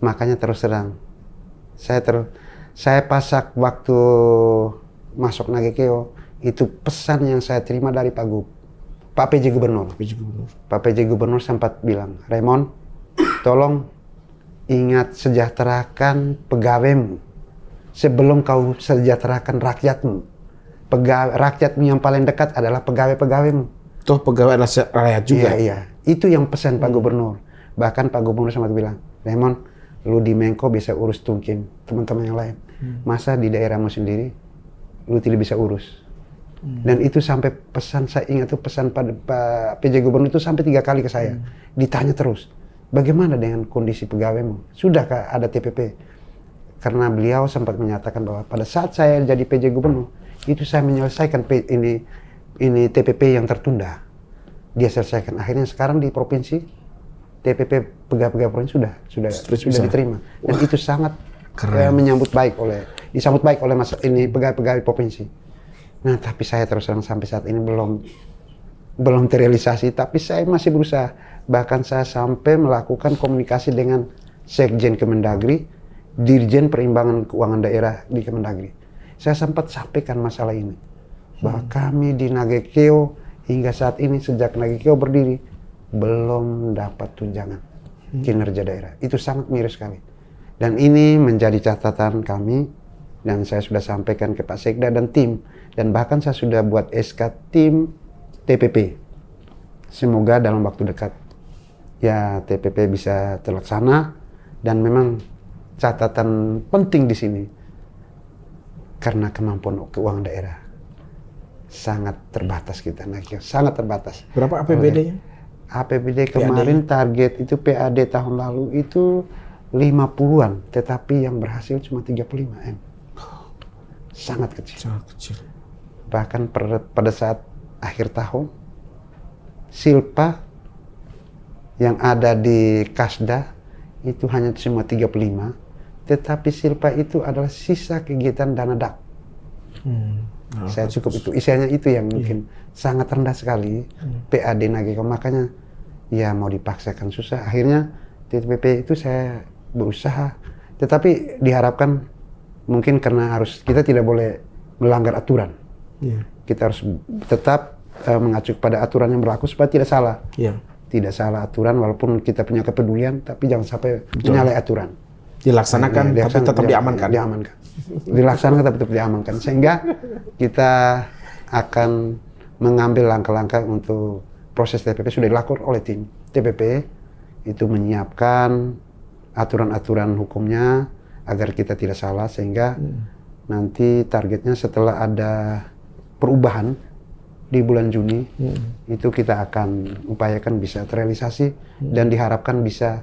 Makanya terus terang. Saya terus saya pasak waktu masuk Nagekeo, itu pesan yang saya terima dari Pak Gub. Pak PJ Gubernur. PJ Gubernur. Pak PJ Gubernur sempat bilang, Raymond, tolong ingat sejahterakan pegawaimu sebelum kau sejahterakan rakyatmu. Pegawai, rakyatmu yang paling dekat adalah pegawai-pegawaimu toh pegawai rakyat juga. Iya, iya. Itu yang pesan Pak hmm. Gubernur. Bahkan Pak Gubernur sempat bilang, Lemon, lu di Menko bisa urus tungkin teman-teman yang lain. Hmm. Masa di daerahmu sendiri, lu tidak bisa urus. Hmm. Dan itu sampai pesan saya ingat tuh pesan pada Pak PJ Gubernur itu sampai tiga kali ke saya. Hmm. Ditanya terus, bagaimana dengan kondisi pegawaimu? Sudahkah ada TPP? Karena beliau sempat menyatakan bahwa pada saat saya jadi PJ Gubernur, itu saya menyelesaikan ini ini TPP yang tertunda dia selesaikan. Akhirnya sekarang di provinsi TPP pegawai-pegawai provinsi sudah sudah Terus sudah bisa. diterima dan Wah. itu sangat Keren. Eh, menyambut baik oleh disambut baik oleh mas ini pegawai-pegawai provinsi. Nah tapi saya terus terang sampai saat ini belum belum terrealisasi tapi saya masih berusaha bahkan saya sampai melakukan komunikasi dengan Sekjen Kemendagri, Dirjen Perimbangan Keuangan Daerah di Kemendagri. Saya sempat sampaikan masalah ini bahwa kami di Nagekeo hingga saat ini sejak Nagekeo berdiri belum dapat tunjangan hmm. kinerja daerah. Itu sangat miris sekali. Dan ini menjadi catatan kami dan saya sudah sampaikan ke Pak Sekda dan tim dan bahkan saya sudah buat SK tim TPP. Semoga dalam waktu dekat ya TPP bisa terlaksana dan memang catatan penting di sini karena kemampuan keuangan daerah sangat terbatas kita naiknya, sangat terbatas. Berapa APBD-nya? APBD kemarin PAD. target itu PAD tahun lalu itu 50-an, tetapi yang berhasil cuma 35 M. Sangat kecil. Sangat kecil. Bahkan per, pada saat akhir tahun, Silpa yang ada di Kasda itu hanya cuma 35, tetapi Silpa itu adalah sisa kegiatan dana dak. Hmm Oh, saya cukup itu isinya itu yang mungkin iya. sangat rendah sekali hmm. PAD Nageko makanya ya mau dipaksakan susah akhirnya TPP itu saya berusaha tetapi diharapkan mungkin karena harus kita tidak boleh melanggar aturan yeah. kita harus tetap uh, mengacu kepada aturan yang berlaku supaya tidak salah yeah. tidak salah aturan walaupun kita punya kepedulian tapi jangan sampai menyalahi aturan dilaksanakan, nah, iya, dilaksanakan tapi tetap diamankan diamankan dilaksanakan tapi tetap diamankan sehingga kita akan mengambil langkah-langkah untuk proses TPP sudah dilakukan oleh tim TPP itu menyiapkan aturan-aturan hukumnya agar kita tidak salah sehingga hmm. nanti targetnya setelah ada perubahan di bulan Juni hmm. itu kita akan upayakan bisa terrealisasi hmm. dan diharapkan bisa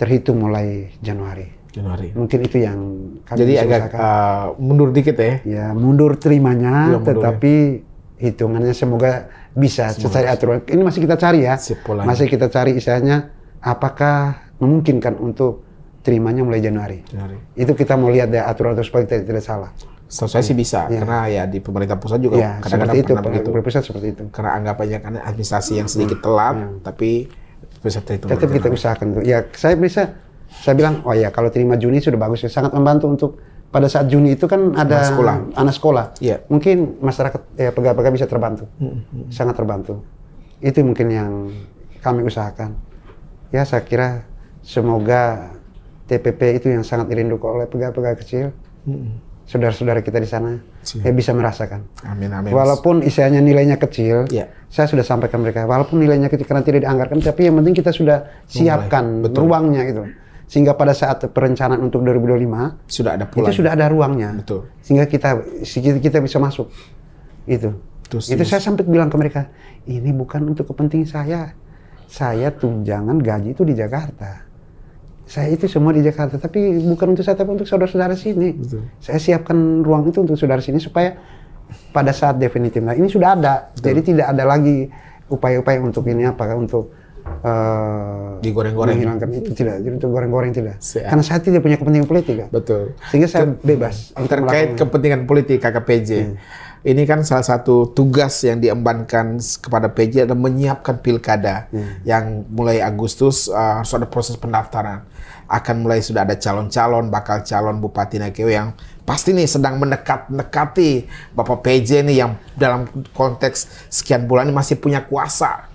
terhitung mulai Januari. Januari. Mungkin itu yang kami Jadi agak uh, mundur dikit ya. Ya, mundur terimanya mundur, ya. tetapi ya. hitungannya semoga bisa sesuai aturan. Ini masih kita cari ya. Sipulanya. Masih kita cari isinya apakah memungkinkan untuk terimanya mulai Januari. Januari. Itu kita mau lihat ya aturan atau supaya tidak, tidak salah. Setahu saya sih bisa, ya. karena ya di pemerintah pusat juga ya, kadang seperti, itu, Pemerintah Pusat seperti itu. Karena anggapannya karena administrasi yang sedikit hmm. telat, ya. tapi bisa terhitung. Tetap kita usahakan. Ya, saya bisa saya bilang oh ya kalau terima Juni sudah bagus ya sangat membantu untuk pada saat Juni itu kan ada anak sekolah, anak sekolah. Yeah. mungkin masyarakat ya pegawai-pegawai bisa terbantu mm-hmm. sangat terbantu itu mungkin yang kami usahakan ya saya kira semoga TPP itu yang sangat dirindukan oleh pegawai-pegawai kecil mm-hmm saudara-saudara kita di sana ya bisa merasakan. Amin amin. Walaupun isinya nilainya kecil, ya. saya sudah sampaikan mereka. Walaupun nilainya kecil karena tidak dianggarkan, tapi yang penting kita sudah siapkan ruangnya itu sehingga pada saat perencanaan untuk 2025 sudah ada pulang. Itu sudah ada ruangnya. Betul. Sehingga kita kita bisa masuk. Itu. Terus, itu saya sampai bilang ke mereka, ini bukan untuk kepentingan saya. Saya tuh jangan gaji itu di Jakarta. Saya itu semua di Jakarta, tapi bukan untuk saya, tapi untuk saudara-saudara sini. Betul. Saya siapkan ruang itu untuk saudara sini supaya pada saat definitif. Nah, ini sudah ada. Betul. Jadi tidak ada lagi upaya-upaya untuk ini apa untuk uh, digoreng-goreng menghilangkan itu tidak itu goreng-goreng tidak Siap. Ya. karena saya tidak punya kepentingan politik kan? betul sehingga saya Ke, bebas terkait kepentingan politik KKPJ hmm. ini kan salah satu tugas yang diembankan kepada PJ adalah menyiapkan pilkada hmm. yang mulai Agustus uh, harus ada proses pendaftaran akan mulai sudah ada calon-calon bakal calon Bupati nakeo yang pasti nih sedang mendekat nekati Bapak PJ nih yang dalam konteks sekian bulan ini masih punya kuasa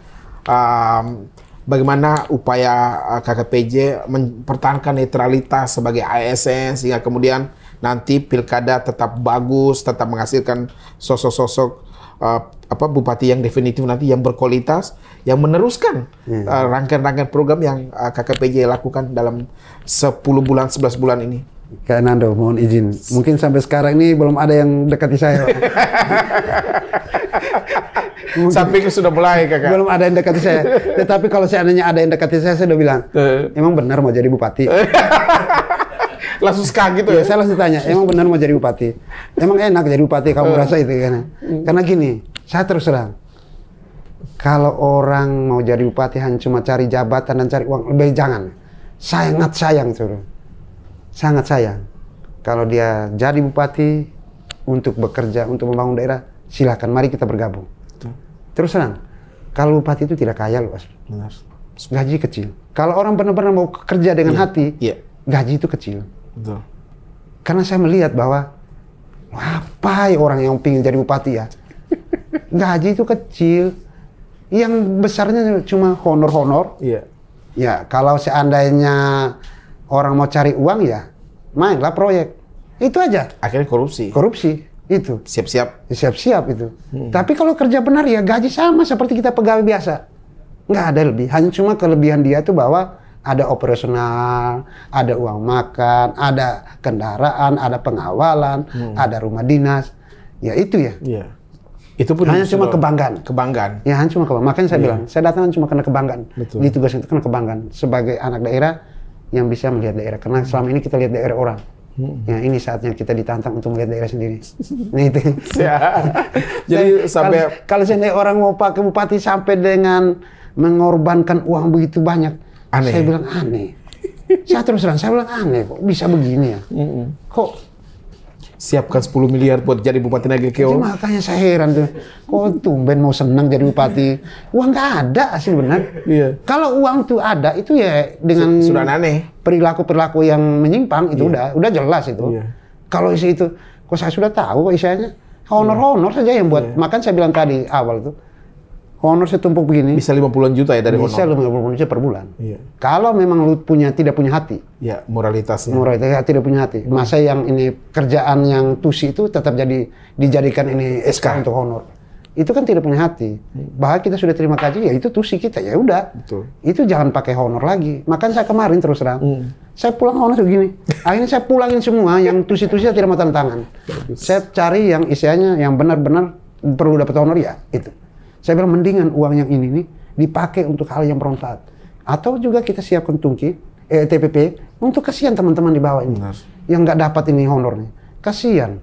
um, bagaimana upaya eh, KKPJ mempertahankan netralitas sebagai ASN sehingga kemudian nanti pilkada tetap bagus, tetap menghasilkan sosok-sosok uh, apa bupati yang definitif nanti yang berkualitas, yang meneruskan hmm. Eh, rangkaian-rangkaian hmm. uh, program yang uh, KKPJ lakukan dalam 10 bulan 11 bulan ini. Kak Nando, mohon izin. Mungkin sampai sekarang ini belum ada yang dekati saya. Tapi sudah mulai, kakak. Belum ada yang dekati saya. Tetapi kalau seandainya ada yang dekati saya, saya udah bilang, eh. emang benar mau jadi bupati? langsung sekarang gitu ya. Iya, saya langsung tanya, emang benar mau jadi bupati? Emang enak jadi bupati, kamu merasa eh. itu? Karena, karena gini, saya terus terang, kalau orang mau jadi bupati hanya cuma cari jabatan dan cari uang, lebih jangan. Sayangat sayang, suruh sangat sayang kalau dia jadi bupati untuk bekerja untuk membangun daerah silakan mari kita bergabung terus senang kalau bupati itu tidak kaya loh gaji kecil kalau orang benar-benar mau kerja dengan yeah. hati yeah. gaji itu kecil Betul. karena saya melihat bahwa ngapain orang yang pingin jadi bupati ya gaji itu kecil yang besarnya cuma honor-honor iya. ya kalau seandainya orang mau cari uang ya mainlah proyek. Itu aja. Akhirnya korupsi. Korupsi itu. Siap-siap. Siap-siap itu. Hmm. Tapi kalau kerja benar ya gaji sama seperti kita pegawai biasa. Nggak ada lebih. Hanya cuma kelebihan dia tuh bahwa ada operasional, ada uang makan, ada kendaraan, ada pengawalan, hmm. ada rumah dinas. Ya itu ya. Yeah. Itu pun hanya cuma kebanggaan. Kebanggaan. Ya hanya cuma kebanggaan. Makanya saya yeah. bilang, saya datang cuma karena kebanggaan. Betul. Ditugasin itu karena kebanggaan. Sebagai anak daerah, yang bisa melihat daerah. Karena hmm. selama ini kita lihat daerah orang. Hmm. Ya ini saatnya kita ditantang untuk melihat daerah sendiri. Nah itu. ya. Jadi sampai kalau, kalau seandainya orang mau pakai bupati sampai dengan mengorbankan uang begitu banyak, aneh. saya bilang aneh. saya terus terang saya bilang aneh kok bisa begini ya. Hmm. Kok siapkan 10 miliar buat jadi bupati Nagel Keo. Makanya saya heran tuh. Kok tumben mau senang jadi bupati? Uang nggak ada sih benar. Iya. Kalau uang tuh ada itu ya dengan sudah aneh. Perilaku-perilaku yang menyimpang itu yeah. udah udah jelas itu. Iya. Kalau isi itu kok saya sudah tahu kok isinya honor-honor saja yang buat. Yeah. Makan saya bilang tadi awal tuh honor setumpuk begini bisa 50-an juta ya dari bisa honor. Bisa 50 juta per bulan. Iya. Kalau memang lu punya tidak punya hati. Iya, ya, moralitasnya. Moralitas tidak punya hati. Hmm. Masa yang ini kerjaan yang tusi itu tetap jadi dijadikan ini SK, untuk honor. Itu kan tidak punya hati. Hmm. Bahwa kita sudah terima gaji ya itu tusi kita ya udah. Itu jangan pakai honor lagi. Makan saya kemarin terus terang. Hmm. Saya pulang honor begini. Akhirnya saya pulangin semua yang tusi-tusi tidak mau tantangan. tangan Saya cari yang isiannya yang benar-benar perlu dapat honor ya itu. Saya bilang mendingan uang yang ini nih dipakai untuk hal yang bermanfaat. Atau juga kita siapkan tungki, eh, TPP, untuk kasihan teman-teman di bawah ini. Benar. Yang nggak dapat ini honornya. Kasihan.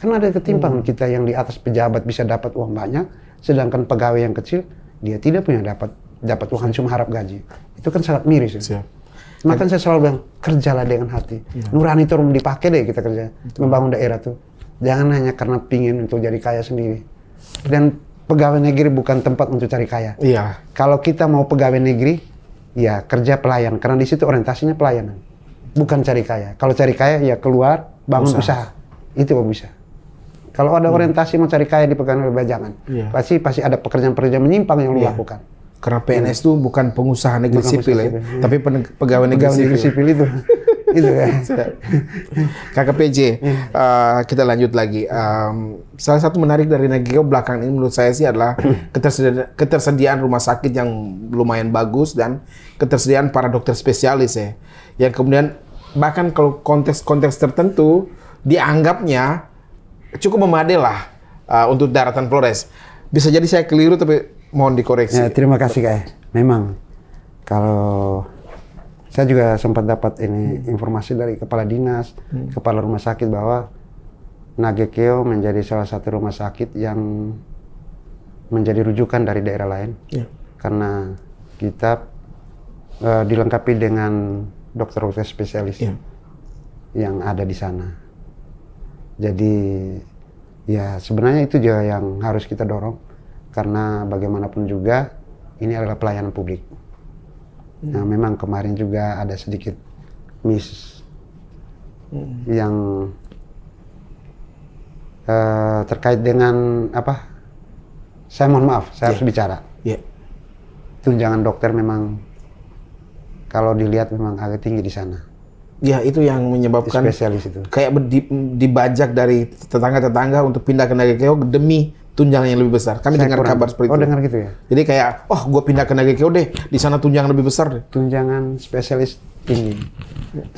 Karena ada ketimpangan hmm. kita yang di atas pejabat bisa dapat uang banyak, sedangkan pegawai yang kecil, dia tidak punya dapat dapat uang cuma harap gaji. Itu kan sangat miris. Ya. Siap. Maka saya selalu bilang, kerjalah dengan hati. Ya. Nurani itu dipakai deh kita kerja, Betul. membangun daerah tuh. Jangan hanya karena pingin untuk jadi kaya sendiri. Dan pegawai negeri bukan tempat untuk cari kaya. Iya. Kalau kita mau pegawai negeri, ya kerja pelayan. Karena di situ orientasinya pelayanan, bukan cari kaya. Kalau cari kaya ya keluar bangun usaha, usaha. itu Pak bisa. Kalau ada hmm. mau cari kaya di pegawai negeri jangan. Iya. Pasti pasti ada pekerjaan-pekerjaan menyimpang yang lu iya. lakukan. Karena PNS iya. itu bukan pengusaha negeri sipil, ya, tapi pegawai negeri negeri sipil itu. gitu kan. PJ, Uh, iya. eh, kita lanjut lagi. Um, salah satu menarik dari Nagio belakang ini menurut saya sih adalah ketersediaan, ketersediaan rumah sakit yang lumayan bagus dan ketersediaan para dokter spesialis ya. Yang kemudian bahkan kalau konteks-konteks tertentu dianggapnya cukup memadai lah uh, untuk daratan Flores. Bisa jadi saya keliru tapi mohon dikoreksi. Ya, terima kasih kak. Memang kalau saya juga sempat dapat ini hmm. informasi dari kepala dinas, hmm. kepala rumah sakit bahwa Nagekeo menjadi salah satu rumah sakit yang menjadi rujukan dari daerah lain. ya. Karena kita uh, dilengkapi dengan dokter-dokter spesialis ya. yang ada di sana. Jadi ya sebenarnya itu juga yang harus kita dorong karena bagaimanapun juga ini adalah pelayanan publik. Hmm. Nah, memang kemarin juga ada sedikit miss hmm. yang uh, terkait dengan apa? Saya mohon maaf, saya yeah. harus bicara. Yeah. Tunjangan dokter memang kalau dilihat memang agak tinggi di sana. Ya itu yang menyebabkan spesialis itu. Kayak di, dibajak dari tetangga-tetangga untuk pindah ke Nagakeo demi tunjangan yang lebih besar. Kami Saya dengar kurang. kabar seperti oh, itu. Oh, dengar gitu ya. Jadi kayak, oh, gue pindah ke Nagekeo deh, di sana tunjangan lebih besar deh. Tunjangan spesialis ini.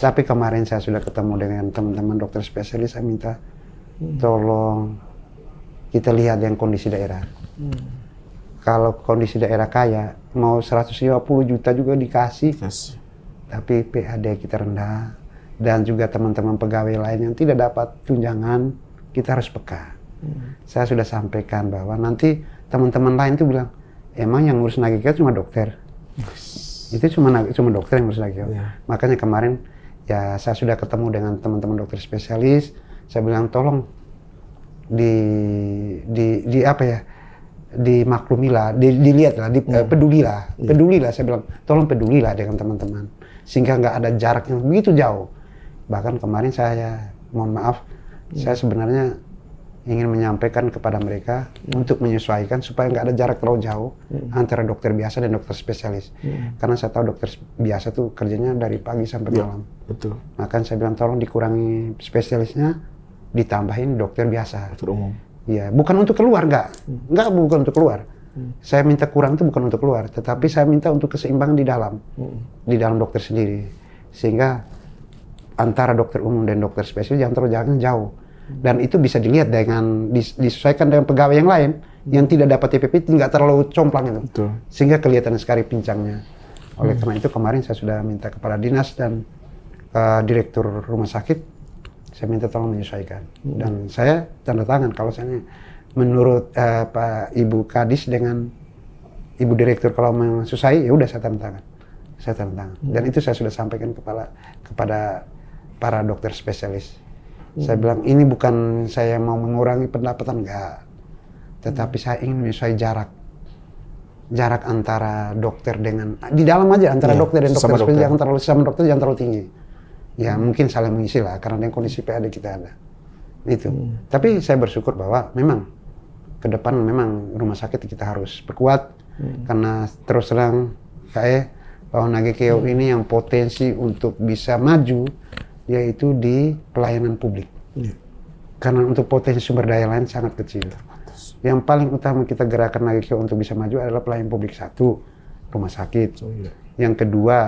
Tapi kemarin saya sudah ketemu dengan teman-teman dokter spesialis, saya minta hmm. tolong kita lihat yang kondisi daerah. Hmm. Kalau kondisi daerah kaya, mau 150 juta juga dikasih. Yes. Tapi PAD kita rendah dan juga teman-teman pegawai lain yang tidak dapat tunjangan, kita harus peka saya sudah sampaikan bahwa nanti teman-teman lain itu bilang emang yang ngurus nagih kita cuma dokter yes. itu cuma cuma dokter yang ngurus nagih yeah. makanya kemarin ya saya sudah ketemu dengan teman-teman dokter spesialis saya bilang tolong di di di apa ya dimaklumilah, di, dilihatlah, di, yeah. Iya. pedulilah, yeah. pedulilah. Saya bilang, tolong pedulilah dengan teman-teman, sehingga nggak ada jarak yang begitu jauh. Bahkan kemarin saya, mohon maaf, yeah. saya sebenarnya ingin menyampaikan kepada mereka hmm. untuk menyesuaikan supaya nggak ada jarak terlalu jauh hmm. antara dokter biasa dan dokter spesialis. Hmm. Karena saya tahu dokter biasa tuh kerjanya dari pagi sampai ya, malam. Betul. Maka saya bilang tolong dikurangi spesialisnya, ditambahin dokter biasa. Dokter umum. Iya, bukan untuk keluar nggak, hmm. nggak bukan untuk keluar. Hmm. Saya minta kurang itu bukan untuk keluar, tetapi saya minta untuk keseimbangan di dalam, hmm. di dalam dokter sendiri, sehingga antara dokter umum dan dokter spesialis jangan terlalu jauh dan itu bisa dilihat dengan disesuaikan dengan pegawai yang lain yang tidak dapat TPP tidak terlalu complang itu Betul. sehingga kelihatan sekali pincangnya oleh hmm. karena itu kemarin saya sudah minta kepala dinas dan uh, direktur rumah sakit saya minta tolong menyesuaikan hmm. dan saya tanda tangan kalau saya menurut uh, Pak Ibu Kadis dengan Ibu Direktur kalau memang susah ya udah saya tanda tangan saya tanda tangan hmm. dan itu saya sudah sampaikan kepala kepada para dokter spesialis saya hmm. bilang ini bukan saya mau mengurangi pendapatan enggak. Tetapi hmm. saya ingin menyesuaikan jarak. Jarak antara dokter dengan di dalam aja antara ya, dokter dan dokter, dokter. jangan terlalu sama dokter jangan terlalu tinggi. Ya hmm. mungkin saling mengisi lah karena dengan kondisi PAD kita ada. Itu. Hmm. Tapi saya bersyukur bahwa memang ke depan memang rumah sakit kita harus perkuat hmm. karena terus terang kayak bahwa e, Nagekeo hmm. ini yang potensi untuk bisa maju yaitu di pelayanan publik. Ya. Karena untuk potensi sumber daya lain sangat kecil. Terbatas. Yang paling utama kita gerakan lagi untuk bisa maju adalah pelayanan publik satu, rumah sakit. Oh, ya. Yang kedua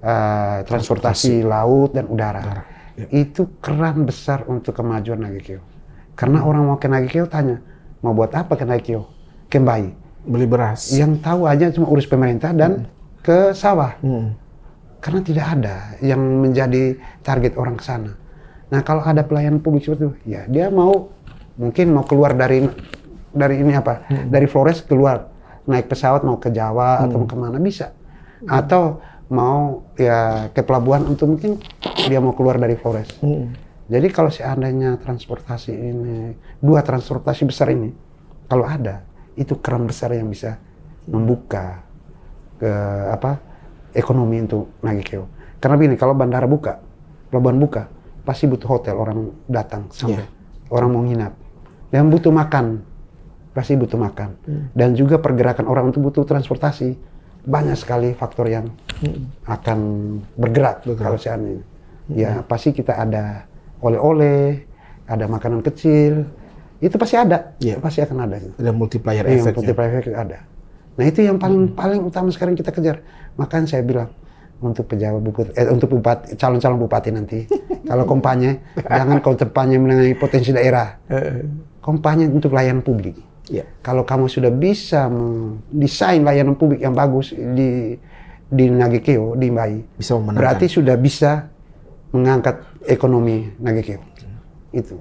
uh, transportasi, transportasi laut dan udara. Ya. Itu keran besar untuk kemajuan Nagikyo. Karena hmm. orang mau ke Nagikyo tanya, mau buat apa ke Nagekyo? Kembali. Beli beras. Yang tahu aja cuma urus pemerintah dan hmm. ke sawah. Hmm. Karena tidak ada yang menjadi target orang ke sana. Nah, kalau ada pelayanan publik seperti itu, ya dia mau mungkin mau keluar dari dari ini apa? Hmm. Dari Flores keluar naik pesawat mau ke Jawa hmm. atau kemana bisa. Hmm. Atau mau ya ke pelabuhan untuk mungkin dia mau keluar dari Flores. Hmm. Jadi kalau seandainya transportasi ini dua transportasi besar ini kalau ada itu keran besar yang bisa membuka ke apa ekonomi itu naik Nagekeo. Karena begini, kalau bandara buka, pelabuhan buka, pasti butuh hotel orang datang sampai. Yeah. Orang mau nginap. Dan butuh makan. Pasti butuh makan. Hmm. Dan juga pergerakan orang itu butuh transportasi. Banyak sekali faktor yang hmm. akan bergerak Betul. kalau seandainya. Hmm. Ya, pasti kita ada oleh-oleh, ada makanan kecil, itu pasti ada, yeah. pasti akan ada. Ada multiplier iya, effect. multiplier effect ada. Nah itu yang paling hmm. paling utama sekarang kita kejar. maka saya bilang untuk pejabat bupati, eh, untuk bupati calon-calon bupati nanti kalau kompanya jangan kompanya mengenai potensi daerah eh, eh. kompanya untuk layanan publik yeah. kalau kamu sudah bisa mendesain layanan publik yang bagus di di Nagekeo di Mbai bisa memenangkan. berarti sudah bisa mengangkat ekonomi Nagekeo okay. itu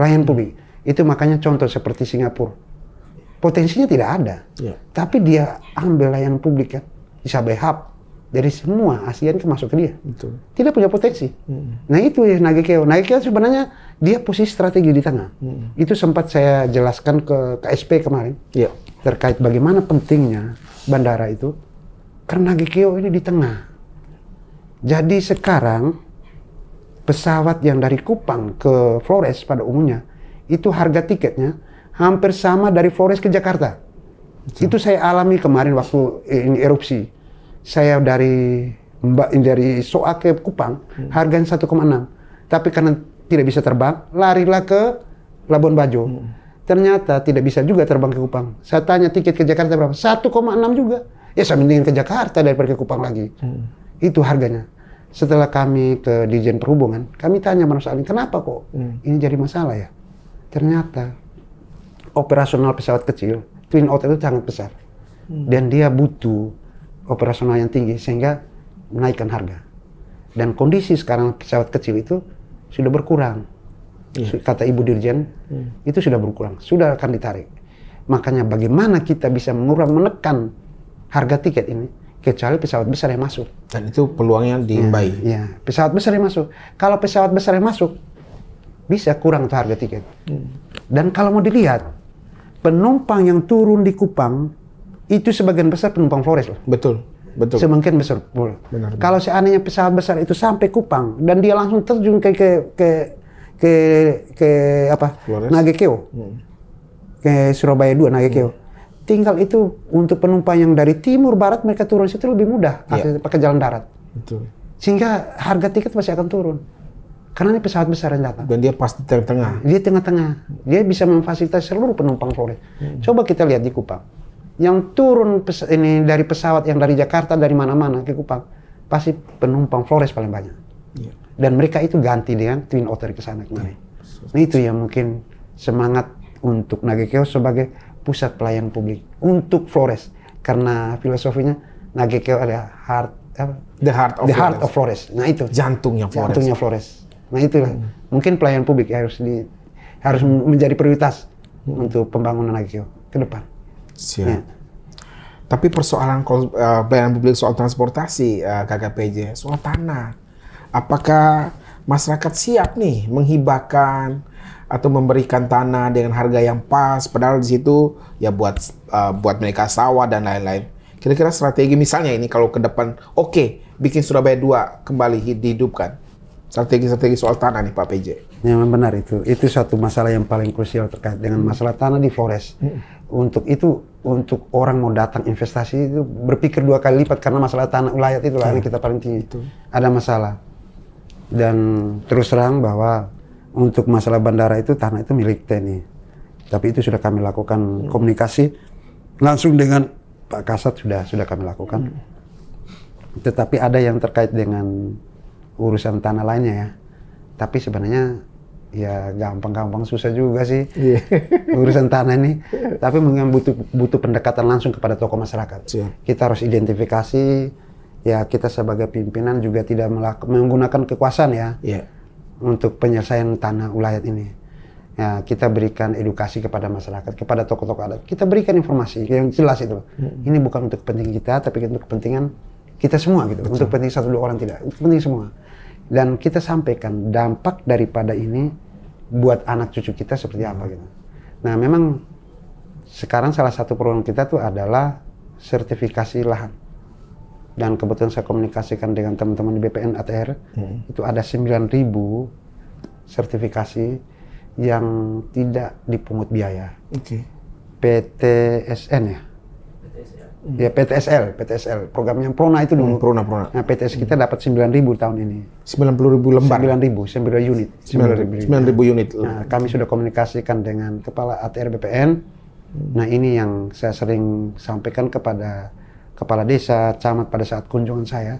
layanan publik itu makanya contoh seperti Singapura potensinya tidak ada. Yeah. Tapi dia ambil layanan publik kan, bisa behap dari semua ASEAN itu masuk ke dia. Betul. Tidak punya potensi. Mm. Nah itu ya Nagekeo. Nagekeo sebenarnya dia posisi strategi di tengah. Mm. Itu sempat saya jelaskan ke KSP kemarin yeah. terkait bagaimana pentingnya bandara itu. Karena Nagekeo ini di tengah. Jadi sekarang pesawat yang dari Kupang ke Flores pada umumnya itu harga tiketnya hampir sama dari Flores ke Jakarta. Betul. Itu saya alami kemarin waktu ini erupsi. Saya dari Mbak dari Soa ke Kupang, hmm. harganya 1,6. Tapi karena tidak bisa terbang, larilah ke Labuan Bajo. Hmm. Ternyata tidak bisa juga terbang ke Kupang. Saya tanya tiket ke Jakarta berapa? 1,6 juga. Ya saya mendingan ke Jakarta daripada ke Kupang lagi. Hmm. Itu harganya. Setelah kami ke Dijen Perhubungan, kami tanya Mas Alin, kenapa kok hmm. ini jadi masalah ya? Ternyata operasional pesawat kecil, twin otter itu sangat besar. Hmm. Dan dia butuh operasional yang tinggi sehingga menaikkan harga. Dan kondisi sekarang pesawat kecil itu sudah berkurang. Iya. Kata Ibu Dirjen, hmm. itu sudah berkurang, sudah akan ditarik. Makanya bagaimana kita bisa mengurang, menekan harga tiket ini, kecuali pesawat besar yang masuk. Dan itu peluangnya iya, diimbai. Ya, ya, pesawat besar yang masuk. Kalau pesawat besar yang masuk, bisa kurang tuh harga tiket. Hmm. Dan kalau mau dilihat, penumpang yang turun di Kupang itu sebagian besar penumpang Flores loh. Betul. Betul. Semakin besar. Benar, benar. Kalau seandainya pesawat besar itu sampai Kupang dan dia langsung terjun ke ke ke ke, ke apa? Flores. Nagekeo. Hmm. Ke Surabaya 2 Nagekeo. Hmm. Tinggal itu untuk penumpang yang dari timur barat mereka turun situ lebih mudah yeah. pakai jalan darat. Betul. Sehingga harga tiket masih akan turun. Karena ini pesawat besar yang datang. Dan dia pasti tengah-tengah. Dia tengah-tengah. Dia bisa memfasilitasi seluruh penumpang Flores. Hmm. Coba kita lihat di Kupang. Yang turun pes ini dari pesawat yang dari Jakarta dari mana-mana ke Kupang pasti penumpang Flores paling banyak. Yeah. Dan mereka itu ganti dengan Twin Otter ke sana kemarin. Yeah. Nah, itu yang mungkin semangat untuk Nagekeo sebagai pusat pelayanan publik untuk Flores karena filosofinya Nagekeo adalah heart apa? the heart of the Flores. heart of Flores. Nah itu jantungnya Flores. Jantungnya Flores. Nah itulah hmm. mungkin pelayan publik harus di harus hmm. menjadi prioritas hmm. untuk pembangunan Agio ke depan. Siap. Ya. Tapi persoalan uh, pelayanan publik soal transportasi uh, KKPJ soal tanah, apakah masyarakat siap nih menghibahkan atau memberikan tanah dengan harga yang pas, padahal di situ ya buat uh, buat mereka sawah dan lain-lain. Kira-kira strategi misalnya ini kalau ke depan, oke, okay, bikin Surabaya 2 kembali dihidupkan Strategi-strategi soal tanah nih Pak PJ. Ya benar itu. Itu satu masalah yang paling krusial terkait dengan hmm. masalah tanah di Flores. Hmm. Untuk itu untuk orang mau datang investasi itu berpikir dua kali lipat karena masalah tanah wilayah itu lah yang kita paling tinggi. Itu. Ada masalah. Dan terus terang bahwa untuk masalah bandara itu tanah itu milik TNI. Tapi itu sudah kami lakukan hmm. komunikasi langsung dengan Pak Kasat sudah sudah kami lakukan. Tetapi ada yang terkait dengan urusan tanah lainnya ya. Tapi sebenarnya ya gampang-gampang susah juga sih yeah. urusan tanah ini. Tapi mungkin butuh butuh pendekatan langsung kepada tokoh masyarakat. Yeah. Kita harus identifikasi ya kita sebagai pimpinan juga tidak menggunakan kekuasaan ya yeah. untuk penyelesaian tanah ulayat ini. Ya, kita berikan edukasi kepada masyarakat, kepada tokoh-tokoh adat. Kita berikan informasi yang jelas itu. hmm Ini bukan untuk kepentingan kita, tapi untuk kepentingan kita semua gitu. Betul. Untuk penting satu dua orang tidak, untuk penting semua dan kita sampaikan dampak daripada ini buat anak cucu kita seperti apa hmm. gitu. Nah, memang sekarang salah satu program kita tuh adalah sertifikasi lahan. Dan kebetulan saya komunikasikan dengan teman-teman di BPN ATR, hmm. itu ada 9000 sertifikasi yang tidak dipungut biaya. Oke. Okay. PT ya hmm. ya PTSL, PTSL programnya Prona itu dulu. Hmm, Prona, Prona. Nah, PTS kita dapat ribu tahun ini. ribu lembar. 9.000, 9.000 unit. 9.000 ribu unit. Nah, kami sudah komunikasikan dengan kepala ATR BPN. Nah, ini yang saya sering sampaikan kepada kepala desa, camat pada saat kunjungan saya.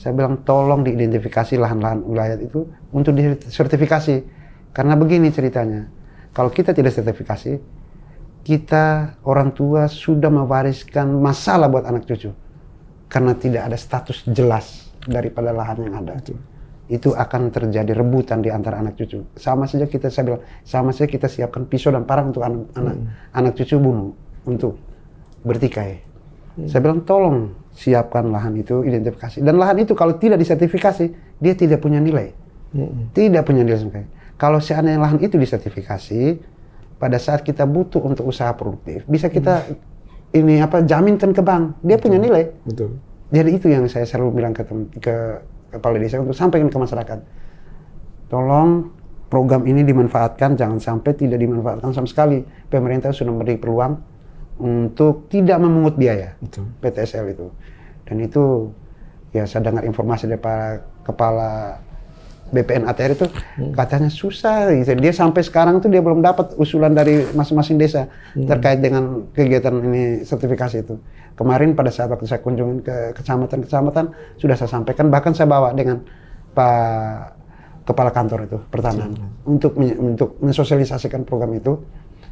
Saya bilang tolong diidentifikasi lahan-lahan wilayah itu untuk disertifikasi. Karena begini ceritanya. Kalau kita tidak sertifikasi, kita orang tua sudah mewariskan masalah buat anak cucu karena tidak ada status jelas daripada lahan yang ada. Betul. Itu akan terjadi rebutan di antara anak cucu. Sama saja kita saya bilang, sama saja kita siapkan pisau dan parang untuk anak hmm. anak, anak cucu bunuh untuk bertikai. Hmm. Saya bilang tolong siapkan lahan itu, identifikasi. Dan lahan itu kalau tidak disertifikasi, dia tidak punya nilai. Hmm. Tidak punya nilai Kalau seandainya lahan itu disertifikasi, pada saat kita butuh untuk usaha produktif bisa kita hmm. ini apa jaminkan ke bank dia betul. punya nilai betul jadi itu yang saya selalu bilang ke ke kepala desa untuk sampaikan ke masyarakat tolong program ini dimanfaatkan jangan sampai tidak dimanfaatkan sama sekali pemerintah sudah memberi peluang untuk tidak memungut biaya betul. PTSL itu dan itu ya saya dengar informasi dari para kepala BPN ATR itu hmm. katanya susah gitu. Dia sampai sekarang tuh dia belum dapat usulan dari masing-masing desa hmm. terkait dengan kegiatan ini sertifikasi itu. Kemarin pada saat waktu saya kunjungin ke kecamatan-kecamatan sudah saya sampaikan bahkan saya bawa dengan Pak kepala kantor itu pertanahan hmm. untuk untuk mensosialisasikan program itu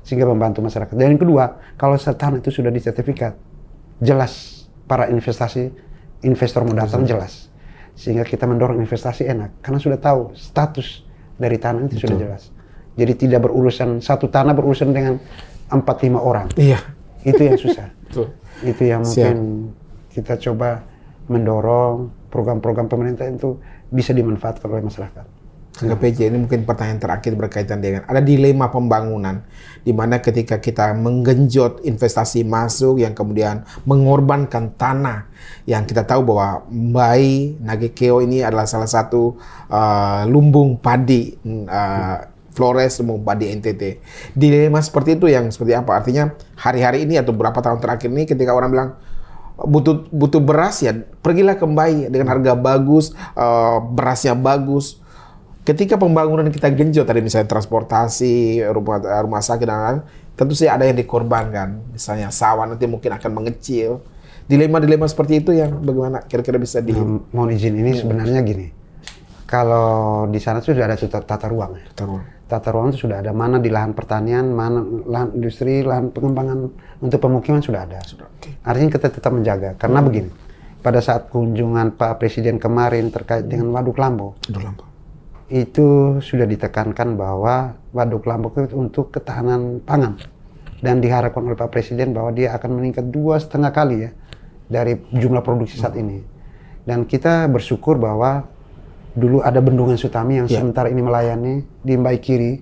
sehingga membantu masyarakat. Dan yang kedua, kalau setan itu sudah disertifikat, jelas para investasi investor mau datang hmm. jelas sehingga kita mendorong investasi enak karena sudah tahu status dari tanah itu Betul. sudah jelas. Jadi tidak berurusan satu tanah berurusan dengan empat lima orang. Iya. Itu yang susah. Betul. Itu yang mungkin Siap. kita coba mendorong program-program pemerintah itu bisa dimanfaatkan oleh masyarakat ke PJ iya. ini mungkin pertanyaan terakhir berkaitan dengan ada dilema pembangunan di mana ketika kita menggenjot investasi masuk yang kemudian mengorbankan tanah yang kita tahu bahwa Mbai Nagekeo ini adalah salah satu uh, lumbung padi uh, Flores lumbung padi NTT. Dilema seperti itu yang seperti apa? Artinya hari-hari ini atau berapa tahun terakhir ini ketika orang bilang butuh butuh beras ya pergilah ke Mbai dengan harga bagus, uh, berasnya bagus, ketika pembangunan kita genjot tadi misalnya transportasi rumah rumah sakit dan lain tentu sih ada yang dikorbankan misalnya sawah nanti mungkin akan mengecil dilema-dilema seperti itu yang bagaimana kira-kira bisa di nah, mau izin ini iya. sebenarnya gini kalau di sana sudah ada tata, ya. tata ruang tata ruang tata ruang itu sudah ada mana di lahan pertanian mana lahan industri lahan pengembangan untuk pemukiman sudah ada sudah, okay. artinya kita tetap menjaga karena hmm. begini pada saat kunjungan Pak Presiden kemarin terkait dengan Waduk Lambo, Waduk Lambo itu sudah ditekankan bahwa waduk Lampung itu untuk ketahanan pangan dan diharapkan oleh Pak Presiden bahwa dia akan meningkat dua setengah kali ya dari jumlah produksi saat ini dan kita bersyukur bahwa dulu ada bendungan Sutami yang yeah. sementara ini melayani di Mbai Kiri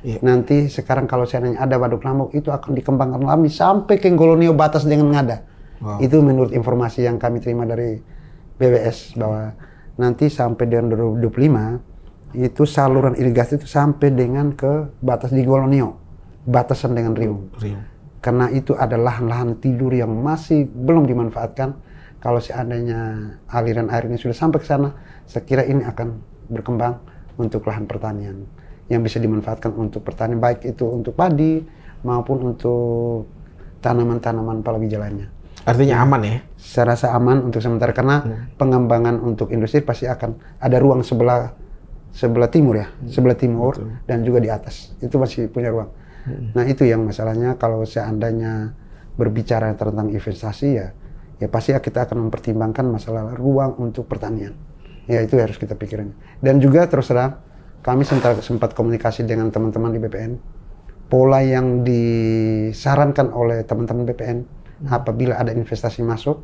yeah. nanti sekarang kalau saya nanya ada waduk Lampung itu akan dikembangkan lagi sampai ke Golonio batas dengan Ngada wow. itu menurut informasi yang kami terima dari BWS bahwa nanti sampai dengan 2025 itu saluran irigasi itu sampai dengan ke batas di Golonio, batasan dengan Rio. Rio. Karena itu ada lahan-lahan tidur yang masih belum dimanfaatkan. Kalau seandainya aliran air ini sudah sampai ke sana, sekira ini akan berkembang untuk lahan pertanian yang bisa dimanfaatkan untuk pertanian baik itu untuk padi maupun untuk tanaman-tanaman palawija lainnya. Artinya ya. aman ya? Saya rasa aman untuk sementara karena hmm. pengembangan untuk industri pasti akan ada ruang sebelah sebelah timur ya, hmm. sebelah timur Betul. dan juga di atas. Itu masih punya ruang. Hmm. Nah, itu yang masalahnya kalau seandainya berbicara tentang investasi ya ya pasti kita akan mempertimbangkan masalah ruang untuk pertanian. Ya itu harus kita pikirin. Dan juga terus terang kami sempat, sempat komunikasi dengan teman-teman di BPN. Pola yang disarankan oleh teman-teman BPN hmm. apabila ada investasi masuk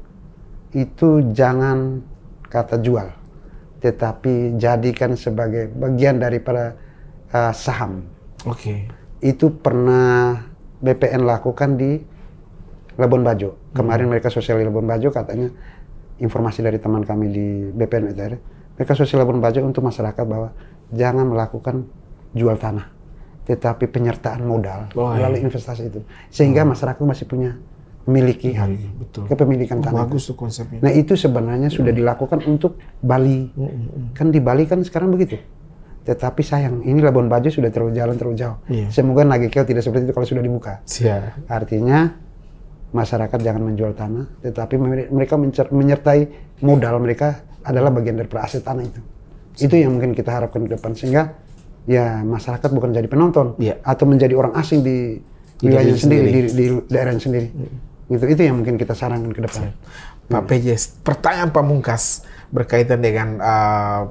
itu jangan kata jual tetapi jadikan sebagai bagian daripada uh, saham. Oke. Okay. Itu pernah BPN lakukan di Labuan Bajo. Hmm. Kemarin hmm. mereka sosial di Labuan Bajo katanya informasi dari teman kami di BPN itu ada. Mereka sosial Labuan Bajo untuk masyarakat bahwa jangan melakukan jual tanah tetapi penyertaan modal oh, melalui iya. investasi itu sehingga hmm. masyarakat masih punya miliki hak iya, iya, betul. kepemilikan oh, tanah. Bagus tuh konsepnya. Nah itu sebenarnya ya. sudah dilakukan untuk Bali. Ya, kan di Bali kan sekarang begitu. Tetapi sayang, ini Labuan Bajo sudah terlalu jalan terlalu jauh. Iya. Semoga Nagekeo tidak seperti itu kalau sudah dibuka. Artinya masyarakat jangan menjual tanah, tetapi mereka menyertai modal mereka adalah bagian dari aset tanah itu. Itu yang mungkin kita harapkan ke depan sehingga ya masyarakat bukan jadi penonton atau menjadi orang asing di wilayah sendiri, sendiri, di, di daerah sendiri. Itu itu yang mungkin kita sarankan ke depan. Pak iya. PJ, pertanyaan pamungkas berkaitan dengan uh,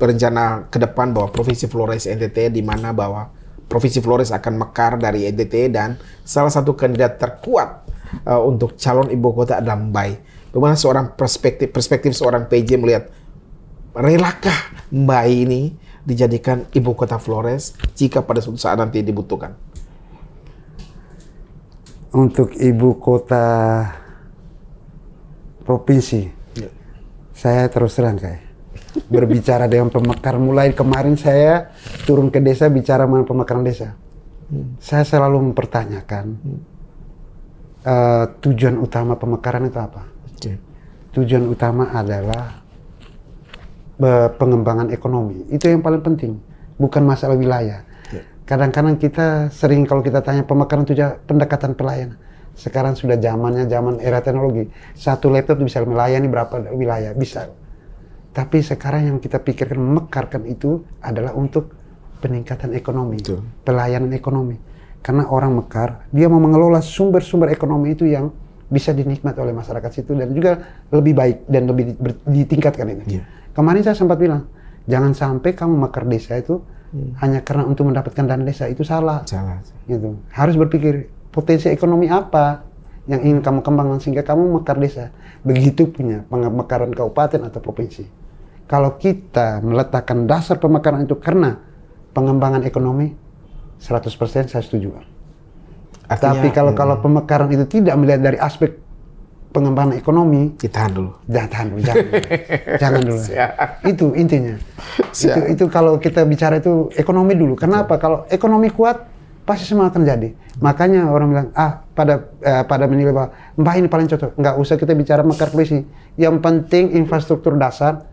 rencana ke depan bahwa Provinsi Flores NTT di mana bahwa Provinsi Flores akan mekar dari NTT dan salah satu kandidat terkuat uh, untuk calon ibu kota adalah Mbai. Bagaimana seorang perspektif perspektif seorang PJ melihat relakah Mbai ini dijadikan ibu kota Flores jika pada suatu saat nanti dibutuhkan? untuk ibu kota provinsi, ya. saya terus terang kayak berbicara dengan pemekar. Mulai kemarin saya turun ke desa bicara dengan pemekaran desa. Hmm. Saya selalu mempertanyakan hmm. uh, tujuan utama pemekaran itu apa. Okay. Tujuan utama adalah eh, pengembangan ekonomi. Itu yang paling penting, bukan masalah wilayah kadang-kadang kita sering kalau kita tanya pemekaran itu pendekatan pelayanan. Sekarang sudah zamannya zaman era teknologi. Satu laptop bisa melayani berapa wilayah bisa. Tapi sekarang yang kita pikirkan memekarkan itu adalah untuk peningkatan ekonomi, Betul. pelayanan ekonomi. Karena orang mekar, dia mau mengelola sumber-sumber ekonomi itu yang bisa dinikmati oleh masyarakat situ dan juga lebih baik dan lebih ditingkatkan ini. Iya. Yeah. Kemarin saya sempat bilang, jangan sampai kamu mekar desa itu Hmm. hanya karena untuk mendapatkan dana desa itu salah. Salah. Gitu. Harus berpikir potensi ekonomi apa yang ingin kamu kembangkan sehingga kamu mekar desa. Begitu punya pemekaran kabupaten atau provinsi. Kalau kita meletakkan dasar pemekaran itu karena pengembangan ekonomi, 100% saya setuju. Artinya, Tapi kalau iya. kalau pemekaran itu tidak melihat dari aspek pengembangan ekonomi ditahan dulu. Jangan tahan dulu, jangan. jangan dulu. itu intinya. Itu, itu kalau kita bicara itu ekonomi dulu. Kenapa? Kalau ekonomi kuat pasti semua akan jadi. Makanya orang bilang ah pada eh, pada menilai bahwa Mbak ini paling cocok. Nggak usah kita bicara mekar polisi. Yang penting infrastruktur dasar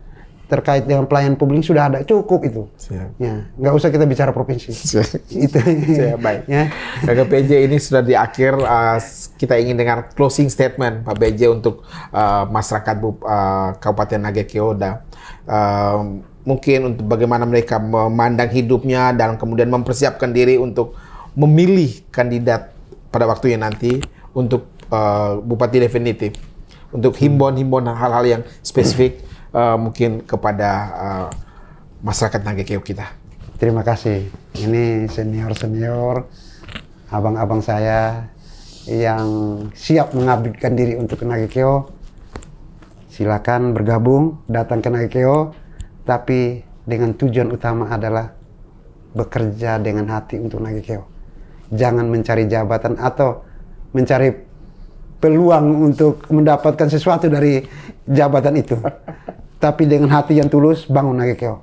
terkait dengan pelayan publik sudah ada cukup itu. Siap. Ya, nggak usah kita bicara provinsi. Siap. itu. Siap, baik. Ya. PJ ini sudah di akhir uh, kita ingin dengar closing statement Pak BJ untuk uh, masyarakat uh, Kabupaten Nagekeoda. Uh, mungkin untuk bagaimana mereka memandang hidupnya dan kemudian mempersiapkan diri untuk memilih kandidat pada waktunya nanti untuk uh, bupati definitif. Untuk himbauan-himbauan hal-hal yang spesifik Eh, mungkin kepada uh, masyarakat Nagekeo kita. Terima kasih. Ini senior-senior, abang-abang saya yang siap mengabdikan diri untuk Nagekeo. Silakan bergabung, datang ke Nagekeo, tapi dengan tujuan utama adalah bekerja dengan hati untuk Nagekeo. Jangan mencari jabatan atau mencari peluang untuk mendapatkan sesuatu dari jabatan itu tapi dengan hati yang tulus bangun Nagekeo.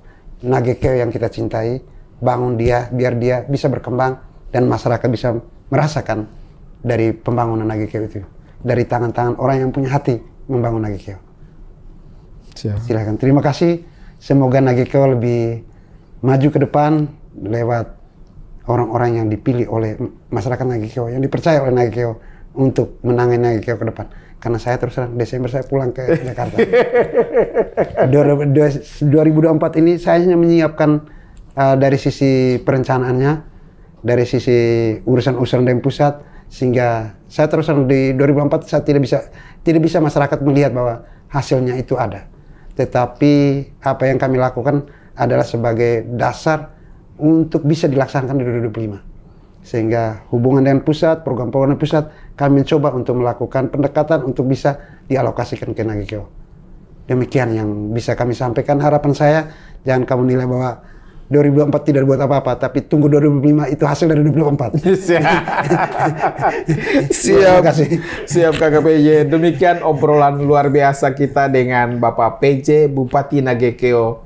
Nagekeo yang kita cintai, bangun dia biar dia bisa berkembang dan masyarakat bisa merasakan dari pembangunan Nagekeo itu. Dari tangan-tangan orang yang punya hati membangun Nagekeo. Siap. Silahkan. Terima kasih. Semoga Nagekeo lebih maju ke depan lewat orang-orang yang dipilih oleh masyarakat Nagekeo, yang dipercaya oleh Nagekeo untuk menangani Nagekeo ke depan karena saya terus terang Desember saya pulang ke Jakarta. 2024 ini saya hanya menyiapkan uh, dari sisi perencanaannya, dari sisi urusan-urusan dari pusat sehingga saya terus terang di 2024 saya tidak bisa tidak bisa masyarakat melihat bahwa hasilnya itu ada. Tetapi apa yang kami lakukan adalah sebagai dasar untuk bisa dilaksanakan di 2025. Sehingga hubungan dengan pusat, program-program pusat kami coba untuk melakukan pendekatan untuk bisa dialokasikan ke Nagikyo. Demikian yang bisa kami sampaikan harapan saya. Jangan kamu nilai bahwa 2024 tidak buat apa-apa, tapi tunggu 2025 itu hasil dari 2024. Siap. Siap. Terima kasih. Siap Kakak PJ. Demikian obrolan luar biasa kita dengan Bapak PJ Bupati Nagekeo,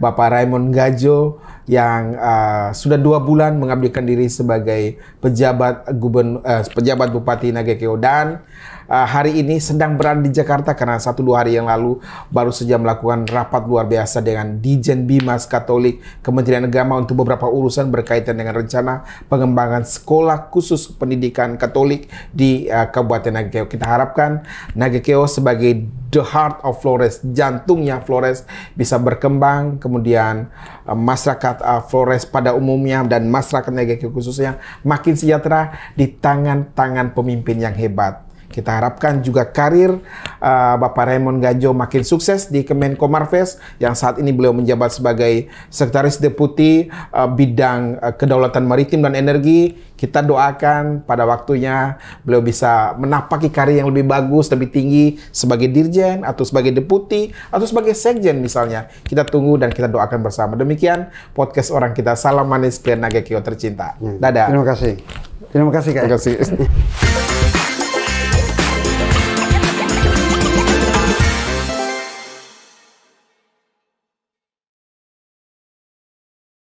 Bapak Raymond Gajo, yang uh, sudah dua bulan mengabdikan diri sebagai pejabat gubern uh, pejabat bupati Nagekeo dan Eh, hari ini sedang berada di Jakarta karena satu dua hari yang lalu baru saja melakukan rapat luar biasa dengan Dijen Bimas Katolik Kementerian Agama untuk beberapa urusan berkaitan dengan rencana pengembangan sekolah khusus pendidikan Katolik di uh, Kabupaten Nagakeo. Kita harapkan Nagakeo sebagai the heart of Flores, jantungnya Flores bisa berkembang, kemudian eh, masyarakat Flores pada umumnya dan masyarakat Nagakeo khususnya makin sejahtera di tangan-tangan pemimpin yang hebat. Kita harapkan juga karir uh, Bapak Raymond Gajo makin sukses di Kemenko Marves yang saat ini beliau menjabat sebagai Sekretaris Deputi uh, Bidang uh, Kedaulatan Maritim dan Energi. Kita doakan pada waktunya beliau bisa menapaki karir yang lebih bagus, lebih tinggi sebagai dirjen atau sebagai deputi atau sebagai sekjen misalnya. Kita tunggu dan kita doakan bersama. Demikian podcast orang kita. Salam manis naga Nagekio tercinta. Hmm. Dadah. Terima kasih. Terima kasih Kak. Terima kasih.